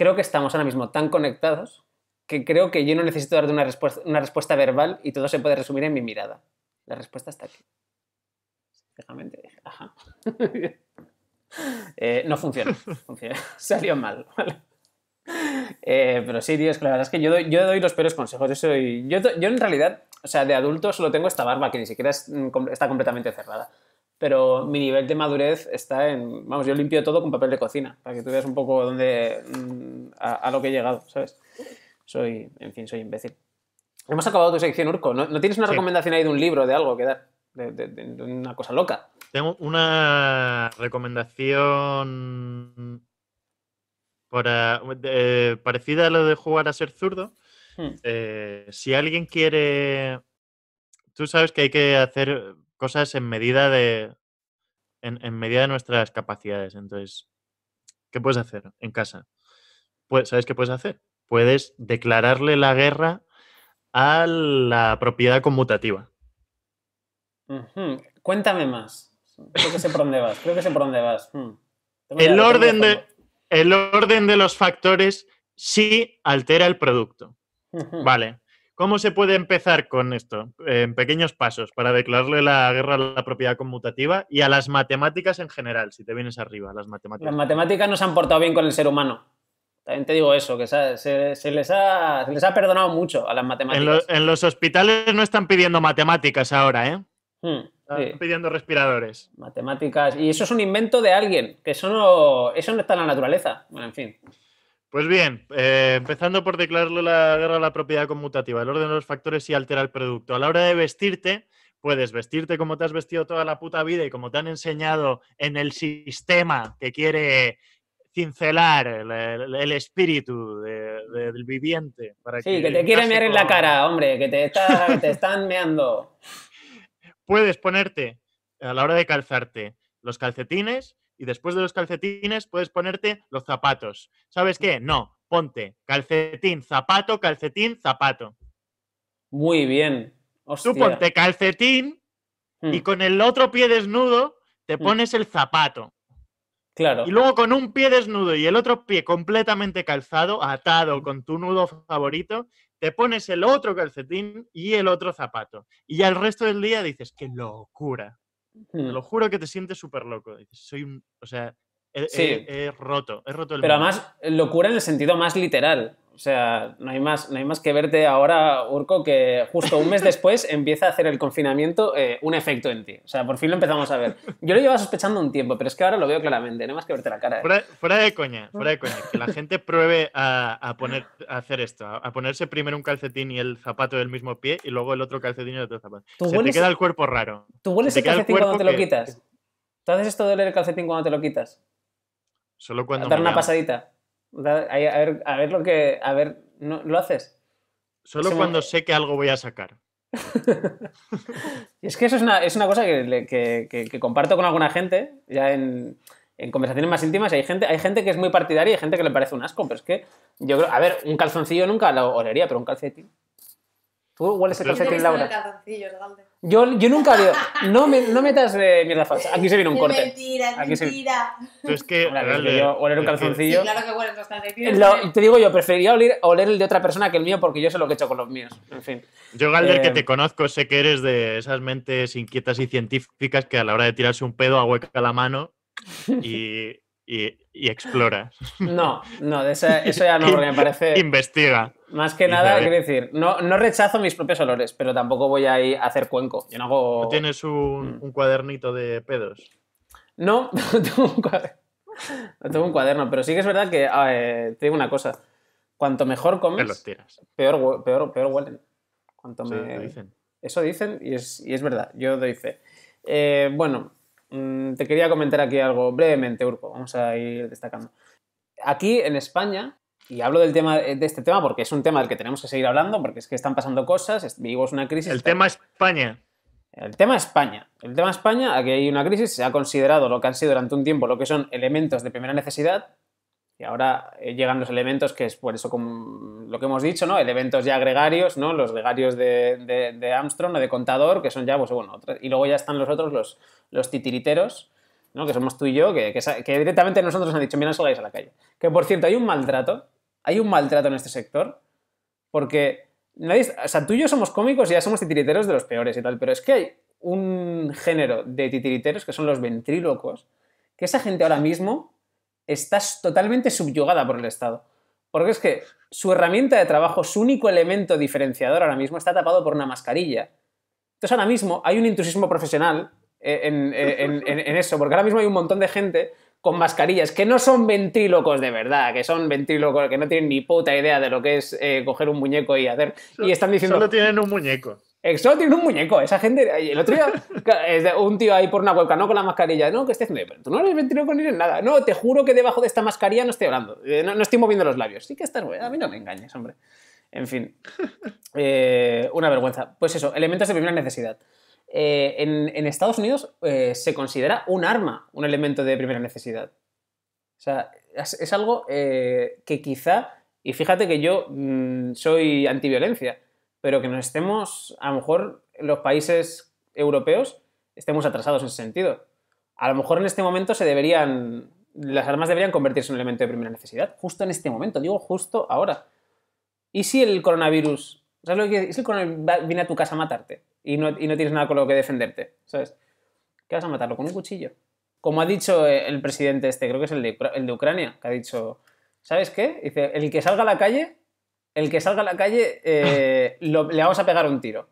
S2: creo que estamos ahora mismo tan conectados
S1: que creo que yo no necesito darte una respuesta, una respuesta verbal y todo se puede resumir en mi mirada. La respuesta está aquí. Fijamente ajá. Eh, no funciona. Salió mal. Eh, pero sí, dios la verdad es que yo doy, yo doy los peores consejos. Yo, soy, yo, en realidad, o sea, de adulto solo tengo esta barba que ni siquiera mm, está completamente cerrada pero mi nivel de madurez está en, vamos, yo limpio todo con papel de cocina, para que tú veas un poco dónde, mm, a, lo que he llegado, ¿sabes? Soy, en fin, soy imbécil. Hemos acabado tu sección, Urco. ¿No, tienes una recomendación ahí de un libro, de algo que dar? De, una cosa loca.
S2: Tengo una recomendación parecida a lo de jugar a ser zurdo. Hmm. Eh, si alguien quiere. Tú sabes que hay que hacer cosas en medida de, en, medida de nuestras capacidades. Entonces, ¿qué puedes hacer en casa? Pues, ¿Sabes qué puedes hacer? Puedes declararle la guerra a la propiedad conmutativa.
S1: Cuéntame más. Creo que sé por dónde vas. Creo que sé por hmm.
S2: El, orden de, el orden de los factores sí altera el producto. Vale. ¿Cómo se puede empezar con esto? En pequeños pasos, para declararle la guerra a la propiedad conmutativa y a las matemáticas en general, si te vienes arriba, las matemáticas. Las matemáticas no se han portado bien con el ser humano. También te digo eso, que se,
S1: les, ha, perdonado mucho a las matemáticas.
S2: En, los hospitales no están pidiendo matemáticas ahora, ¿eh? Hmm,
S1: están pidiendo respiradores. Matemáticas. Y eso es un invento de alguien, que eso eso no está en la naturaleza.
S2: Bueno, en fin. Pues bien, eh, empezando por declararle la guerra a la propiedad conmutativa, el orden de los factores y altera el producto. A la hora de vestirte, puedes vestirte como te has vestido toda la puta vida y como te han enseñado en el sistema que quiere cincelar el, espíritu del viviente. Para sí, que, te quiere mirar en la cara, hombre, que te,
S1: te están meando.
S2: Puedes ponerte, a la hora de calzarte, los calcetines, y después de los calcetines puedes ponerte los zapatos. ¿Sabes qué? No, ponte calcetín, zapato, calcetín, zapato. Muy bien. Tú ponte calcetín y hmm. con el otro pie desnudo te hmm. pones el zapato. Claro. Y luego con un pie desnudo y el otro pie completamente calzado, atado hmm. con tu nudo favorito, te pones el otro calcetín y el otro zapato. Y ya el resto del día dices, qué locura. Te hmm. lo juro que te sientes súper loco. Soy un, o sea, he, roto, roto Pero además, locura en
S1: el sentido más literal. O sea, no hay más, no hay más que verte ahora, Urco, que justo un mes después empieza a hacer el confinamiento eh, un efecto en ti. O sea, por fin lo empezamos a ver. Yo lo llevaba sospechando un tiempo, pero es que ahora lo veo claramente, no hay más que verte la cara. ¿eh? Fuera, de coña, fuera de coña. Que la
S2: gente pruebe a, hacer esto, a, ponerse primero un calcetín y el zapato del mismo pie y luego el otro calcetín y el otro zapato. Se te queda el cuerpo raro. ¿Tú hueles el calcetín cuando te lo quitas?
S1: ¿Tú haces esto de el calcetín cuando te lo quitas?
S2: Solo cuando. A dar una pasadita
S1: a, ver, lo que. A ver, no, ¿lo haces? Solo cuando
S2: sé que algo voy a sacar.
S1: es que eso es una, cosa que, comparto con alguna gente, ya en, conversaciones más íntimas, hay gente, hay gente que es muy partidaria y hay gente que le parece un asco, pero es que yo creo, a ver, un calzoncillo nunca lo olería, pero un calcetín. ¿Tú hueles el calcetín, Laura? Yo, yo nunca veo. No, me, no metas de eh, mierda falsa. Aquí se viene un corte. Mentira, es se-
S4: mentira.
S2: es que. Hombre, es que oler un calzoncillo... Sí,
S1: calzoncillo. claro
S4: que huelen los calcetines. Lo-
S2: te digo yo,
S1: preferiría oler, oler el de otra persona que el mío porque yo sé lo que he hecho con los míos.
S2: En fin. Yo, Galder, que eh, te conozco, sé que eres de esas mentes inquietas y científicas que a la hora de tirarse un pedo ahueca la mano y, y, exploras.
S1: No, no, eso ya no, me parece... Investiga. Más que nada, quiero decir, no, no rechazo mis propios olores, pero tampoco voy a ir a hacer cuenco. Yo no tienes mm. un, cuadernito de pedos? No, no tengo un cuaderno. pero sí que es verdad que eh, te digo una cosa. Cuanto mejor comes, Peor, peor, huelen. Cuanto dicen. Eso dicen y es, y es verdad, yo doy fe. Eh, bueno, Mm, te quería comentar aquí algo brevemente, Urpo vamos a ir destacando. Aquí en España, y hablo del tema, eh, de este tema porque es un tema del que tenemos que seguir hablando, porque es que están pasando cosas, es una crisis. El tema España. El tema España. El tema España, aquí hay una crisis, se ha considerado lo que han sido durante un tiempo lo que son elementos de primera necesidad, y ahora eh, llegan los elementos, que es por eso como lo que hemos dicho, ¿no? Elementos ya gregarios, ¿no? Los gregarios de, de, de Armstrong o de contador, que son ya, pues bueno, y luego ya están los otros, los, los titiriteros, ¿no? Que somos tú y yo, que, que, que directamente nosotros nos han dicho, mira, no salgáis a la calle. Que por cierto, hay un maltrato, hay un maltrato en este sector, porque nadie, o sea, tú y yo somos cómicos y ya somos titiriteros de los peores y tal, pero es que hay un género de titiriteros que son los ventrílocos, que esa gente ahora mismo estás totalmente subyugada por el Estado. Porque es que su herramienta de trabajo, su único elemento diferenciador ahora mismo está tapado por una mascarilla. Entonces ahora mismo hay un intrusismo profesional eh, eh, en, eso, porque ahora mismo hay un montón de gente con mascarillas que no son ventrílocos de verdad, que son ventrílocos que no tienen ni puta idea de lo que es eh, coger un muñeco y hacer... Y están diciendo... Solo tienen un muñeco. Eh, solo tiene un muñeco, esa gente. El otro día, un tío ahí por una hueca ¿no? Con la mascarilla, ¿no? Que esté haciendo. Pero tú no eres con ni en nada. No, te juro que debajo de esta mascarilla no estoy hablando. Eh, no, estoy moviendo los labios. Sí que está güey. A mí no me engañes, hombre. En fin. Eh, una vergüenza. Pues eso, elementos de primera necesidad. en, Estados Unidos se considera un arma un elemento de primera necesidad. O sea, es, algo que quizá. Y fíjate que yo mm, soy antiviolencia pero que nos estemos, a lo mejor los países europeos estemos atrasados en ese sentido. A lo mejor en este momento se deberían, las armas deberían convertirse en un elemento de primera necesidad, justo en este momento, digo justo ahora. ¿Y si el coronavirus, ¿sabes lo que quiere? ¿Y si el coronavirus viene a tu casa a matarte y no, y no tienes nada con lo que defenderte? ¿Sabes? ¿Qué vas a matarlo? ¿Con un cuchillo? Como ha dicho eh, el presidente este, creo que es el de, el de Ucrania, que ha dicho, ¿sabes qué? Dice, el que salga a la calle el que salga a la calle eh, le vamos a pegar un tiro.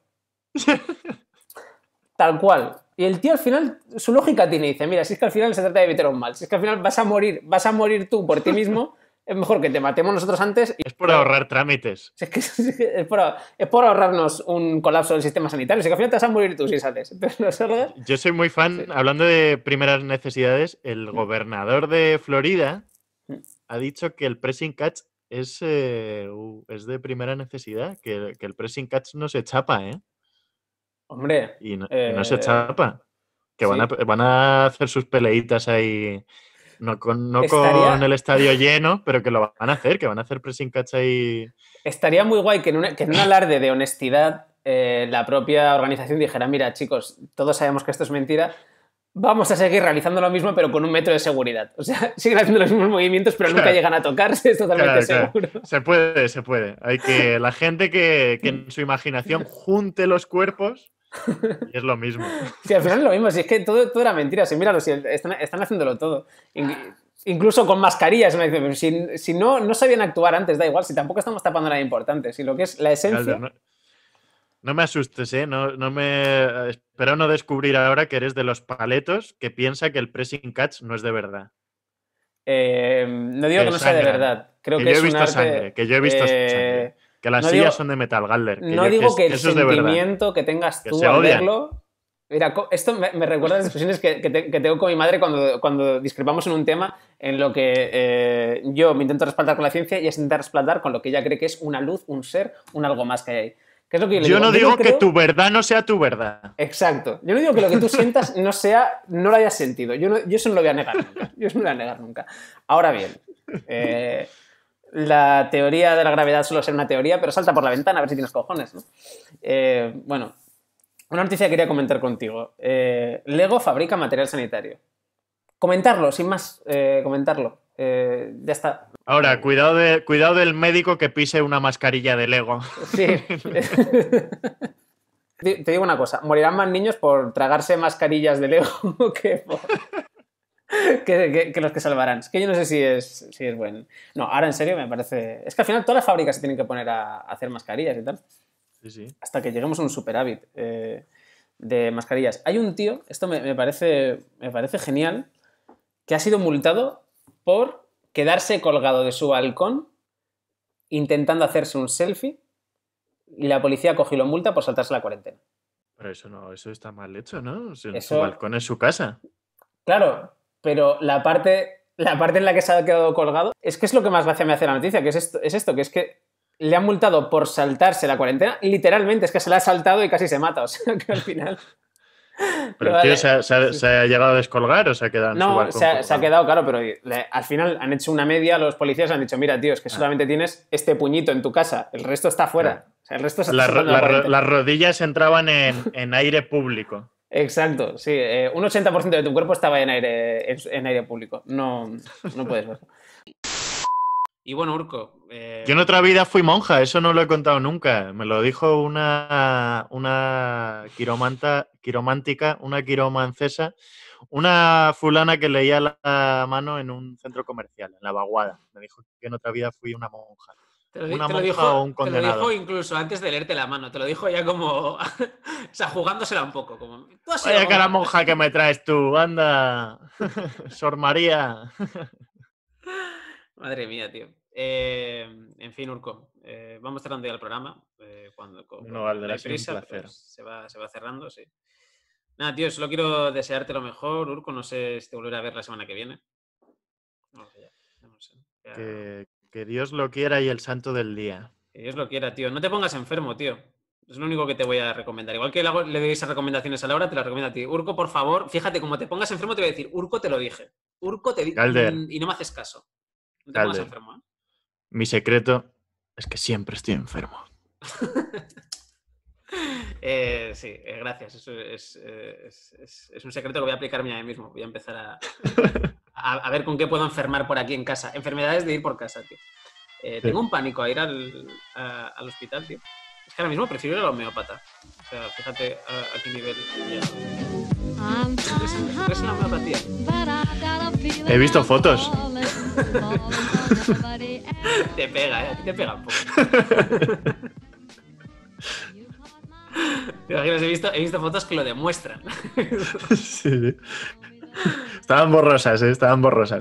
S1: Tal cual. Y el tío al final, su lógica tiene, dice, mira, si es que al final se trata de evitar un mal, si es que al final vas a morir, vas a morir tú por ti mismo, es mejor que te matemos nosotros antes. Es
S2: por ahorrar trámites.
S1: Es, por, ahorrarnos un colapso del sistema sanitario, si que al final te vas a morir tú si sales.
S2: Yo soy muy fan, hablando de primeras necesidades, el gobernador de Florida ha dicho que el pressing catch es, eh, es de primera necesidad, que, el pressing catch no se chapa, ¿eh? Hombre. Y no, se eh, chapa. Que van, a, hacer sus peleitas ahí. No, con, no con, el estadio lleno, pero que lo van a hacer, que van a hacer pressing catch ahí.
S1: Estaría muy guay que en, que un alarde de honestidad eh, la propia organización dijera, mira chicos, todos sabemos que esto es mentira, vamos a seguir realizando lo mismo, pero con un metro de seguridad. O
S2: sea, siguen haciendo los mismos movimientos, pero nunca llegan a tocarse, es totalmente seguro. Se puede, se puede. Hay que la gente que, que en su imaginación junte los cuerpos. es lo mismo.
S1: Sí, al final es lo mismo. Si es que todo, todo era mentira. Si míralo, si están, haciéndolo todo. Incluso con mascarillas. Si, si no, no sabían actuar antes, da igual. Si tampoco estamos tapando nada importante. Si lo que es la esencia.
S2: No me asustes, ¿eh? No, me... Eh, espero no descubrir ahora que eres de los paletos que piensa que el pressing catch no es de verdad.
S1: Em, no digo que, no sea de verdad. Creo que, yo he visto sangre, que yo he visto eh, Que las sillas son de metal, Galder. Que no digo que, el sentimiento que tengas tú al verlo... Mira, esto me, recuerda a las discusiones que, tengo con mi madre cuando, cuando discrepamos en un tema en lo que eh, yo me intento respaldar con la ciencia y ella se intenta respaldar con lo que ella cree que es una luz, un ser, un algo más que hay yo, no digo que tu
S2: verdad no sea tu verdad.
S1: Exacto. Yo no digo que lo que tú sientas no sea, no lo hayas sentido. Yo, eso no lo voy a negar nunca. Yo eso no lo voy a negar nunca. Ahora bien, eh, la teoría de la gravedad suele ser una teoría, pero salta por la ventana a ver si tienes cojones. Eh, bueno, una noticia que quería comentar contigo. Eh, Lego fabrica material sanitario. Comentarlo, sin más, comentarlo. Eh, ya está.
S2: Ahora, cuidado, de, cuidado del médico que pise una mascarilla de Lego. Sí.
S1: Te digo una cosa, morirán más niños por tragarse mascarillas de Lego que, los que salvarán. Es que yo no sé si es, si es bueno. No, ahora en serio me parece... Es que al final todas las fábricas se tienen que poner a hacer mascarillas y tal. Sí, sí. Hasta que lleguemos a un superávit eh, de mascarillas. Hay un tío, esto me, parece, me parece genial, que ha sido multado por quedarse colgado de su balcón intentando hacerse un selfie y la policía cogió la multa por saltarse la cuarentena.
S2: Pero eso no, eso está mal hecho, ¿no? Si Su balcón es su casa.
S1: Claro, pero la parte, la parte en la que se ha quedado colgado es que es lo que más gracia me hace la noticia, que es esto, es esto que es que le han multado por saltarse la cuarentena, literalmente, es que se la ha saltado y casi se mata, o sea que al final...
S2: Pero el tío se ha, llegado a descolgar o se ha quedado en No, se, ha, se ha,
S1: quedado, claro, pero al final han hecho una media, los policías han dicho, mira, tío, es que ah. solamente tienes este puñito en tu casa, el resto está fuera. el resto las
S2: rodillas entraban en, aire público.
S1: Exacto, sí. Eh, un 80% de tu cuerpo estaba en aire, en, aire público. No, no puedes verlo. Y bueno, Urco, yo en otra vida
S2: fui monja, eso no lo he contado nunca. Me lo dijo una, una quiromanta, quiromántica, una quiromancesa, una fulana que leía la mano en un centro comercial, en la vaguada. Me dijo que en otra vida fui una monja. Te lo, una dijo, un condenado. Te lo dijo
S1: incluso antes de leerte la mano, te lo dijo ya como. o sea, jugándosela un poco. Como,
S2: ¿Tú Oye, cara monja que me traes tú, anda. Sor María.
S1: Madre mía, tío. Em, en fin, Urco, eh, vamos cerrando ya el programa. Eh, cuando, no, Se va, cerrando, sí. Nada, tío, solo quiero desearte lo mejor, Urco. No sé si te volveré a ver la semana que viene.
S2: que, Dios lo quiera y el santo del día.
S1: Que Dios lo quiera, tío. No te pongas enfermo, tío. Es lo único que te voy a recomendar. Igual que le, doy esas recomendaciones a Laura, te las recomiendo a ti. Urco, por favor, fíjate, como te pongas enfermo, te voy a decir, Urco, te lo dije. Urco, te dije. Y no me haces caso. No te pongas enfermo, ¿eh?
S2: Mi secreto es que siempre estoy enfermo.
S1: Eh, sí, eh, gracias. Eso eh, es, un secreto que voy a aplicarme a mí mismo. Voy a empezar a, ver con qué puedo enfermar por aquí en casa. Enfermedades de ir por casa, tío. Tengo un pánico a ir al, hospital, tío. Es que ahora mismo prefiero ir al homeópata. O sea, fíjate a, qué nivel.
S2: Ya. homeopatía? He visto
S1: fotos te pega, ¿eh? te pega un poco. Te he visto, he visto fotos que lo demuestran.
S2: Estaban borrosas, ¿eh? estaban borrosas.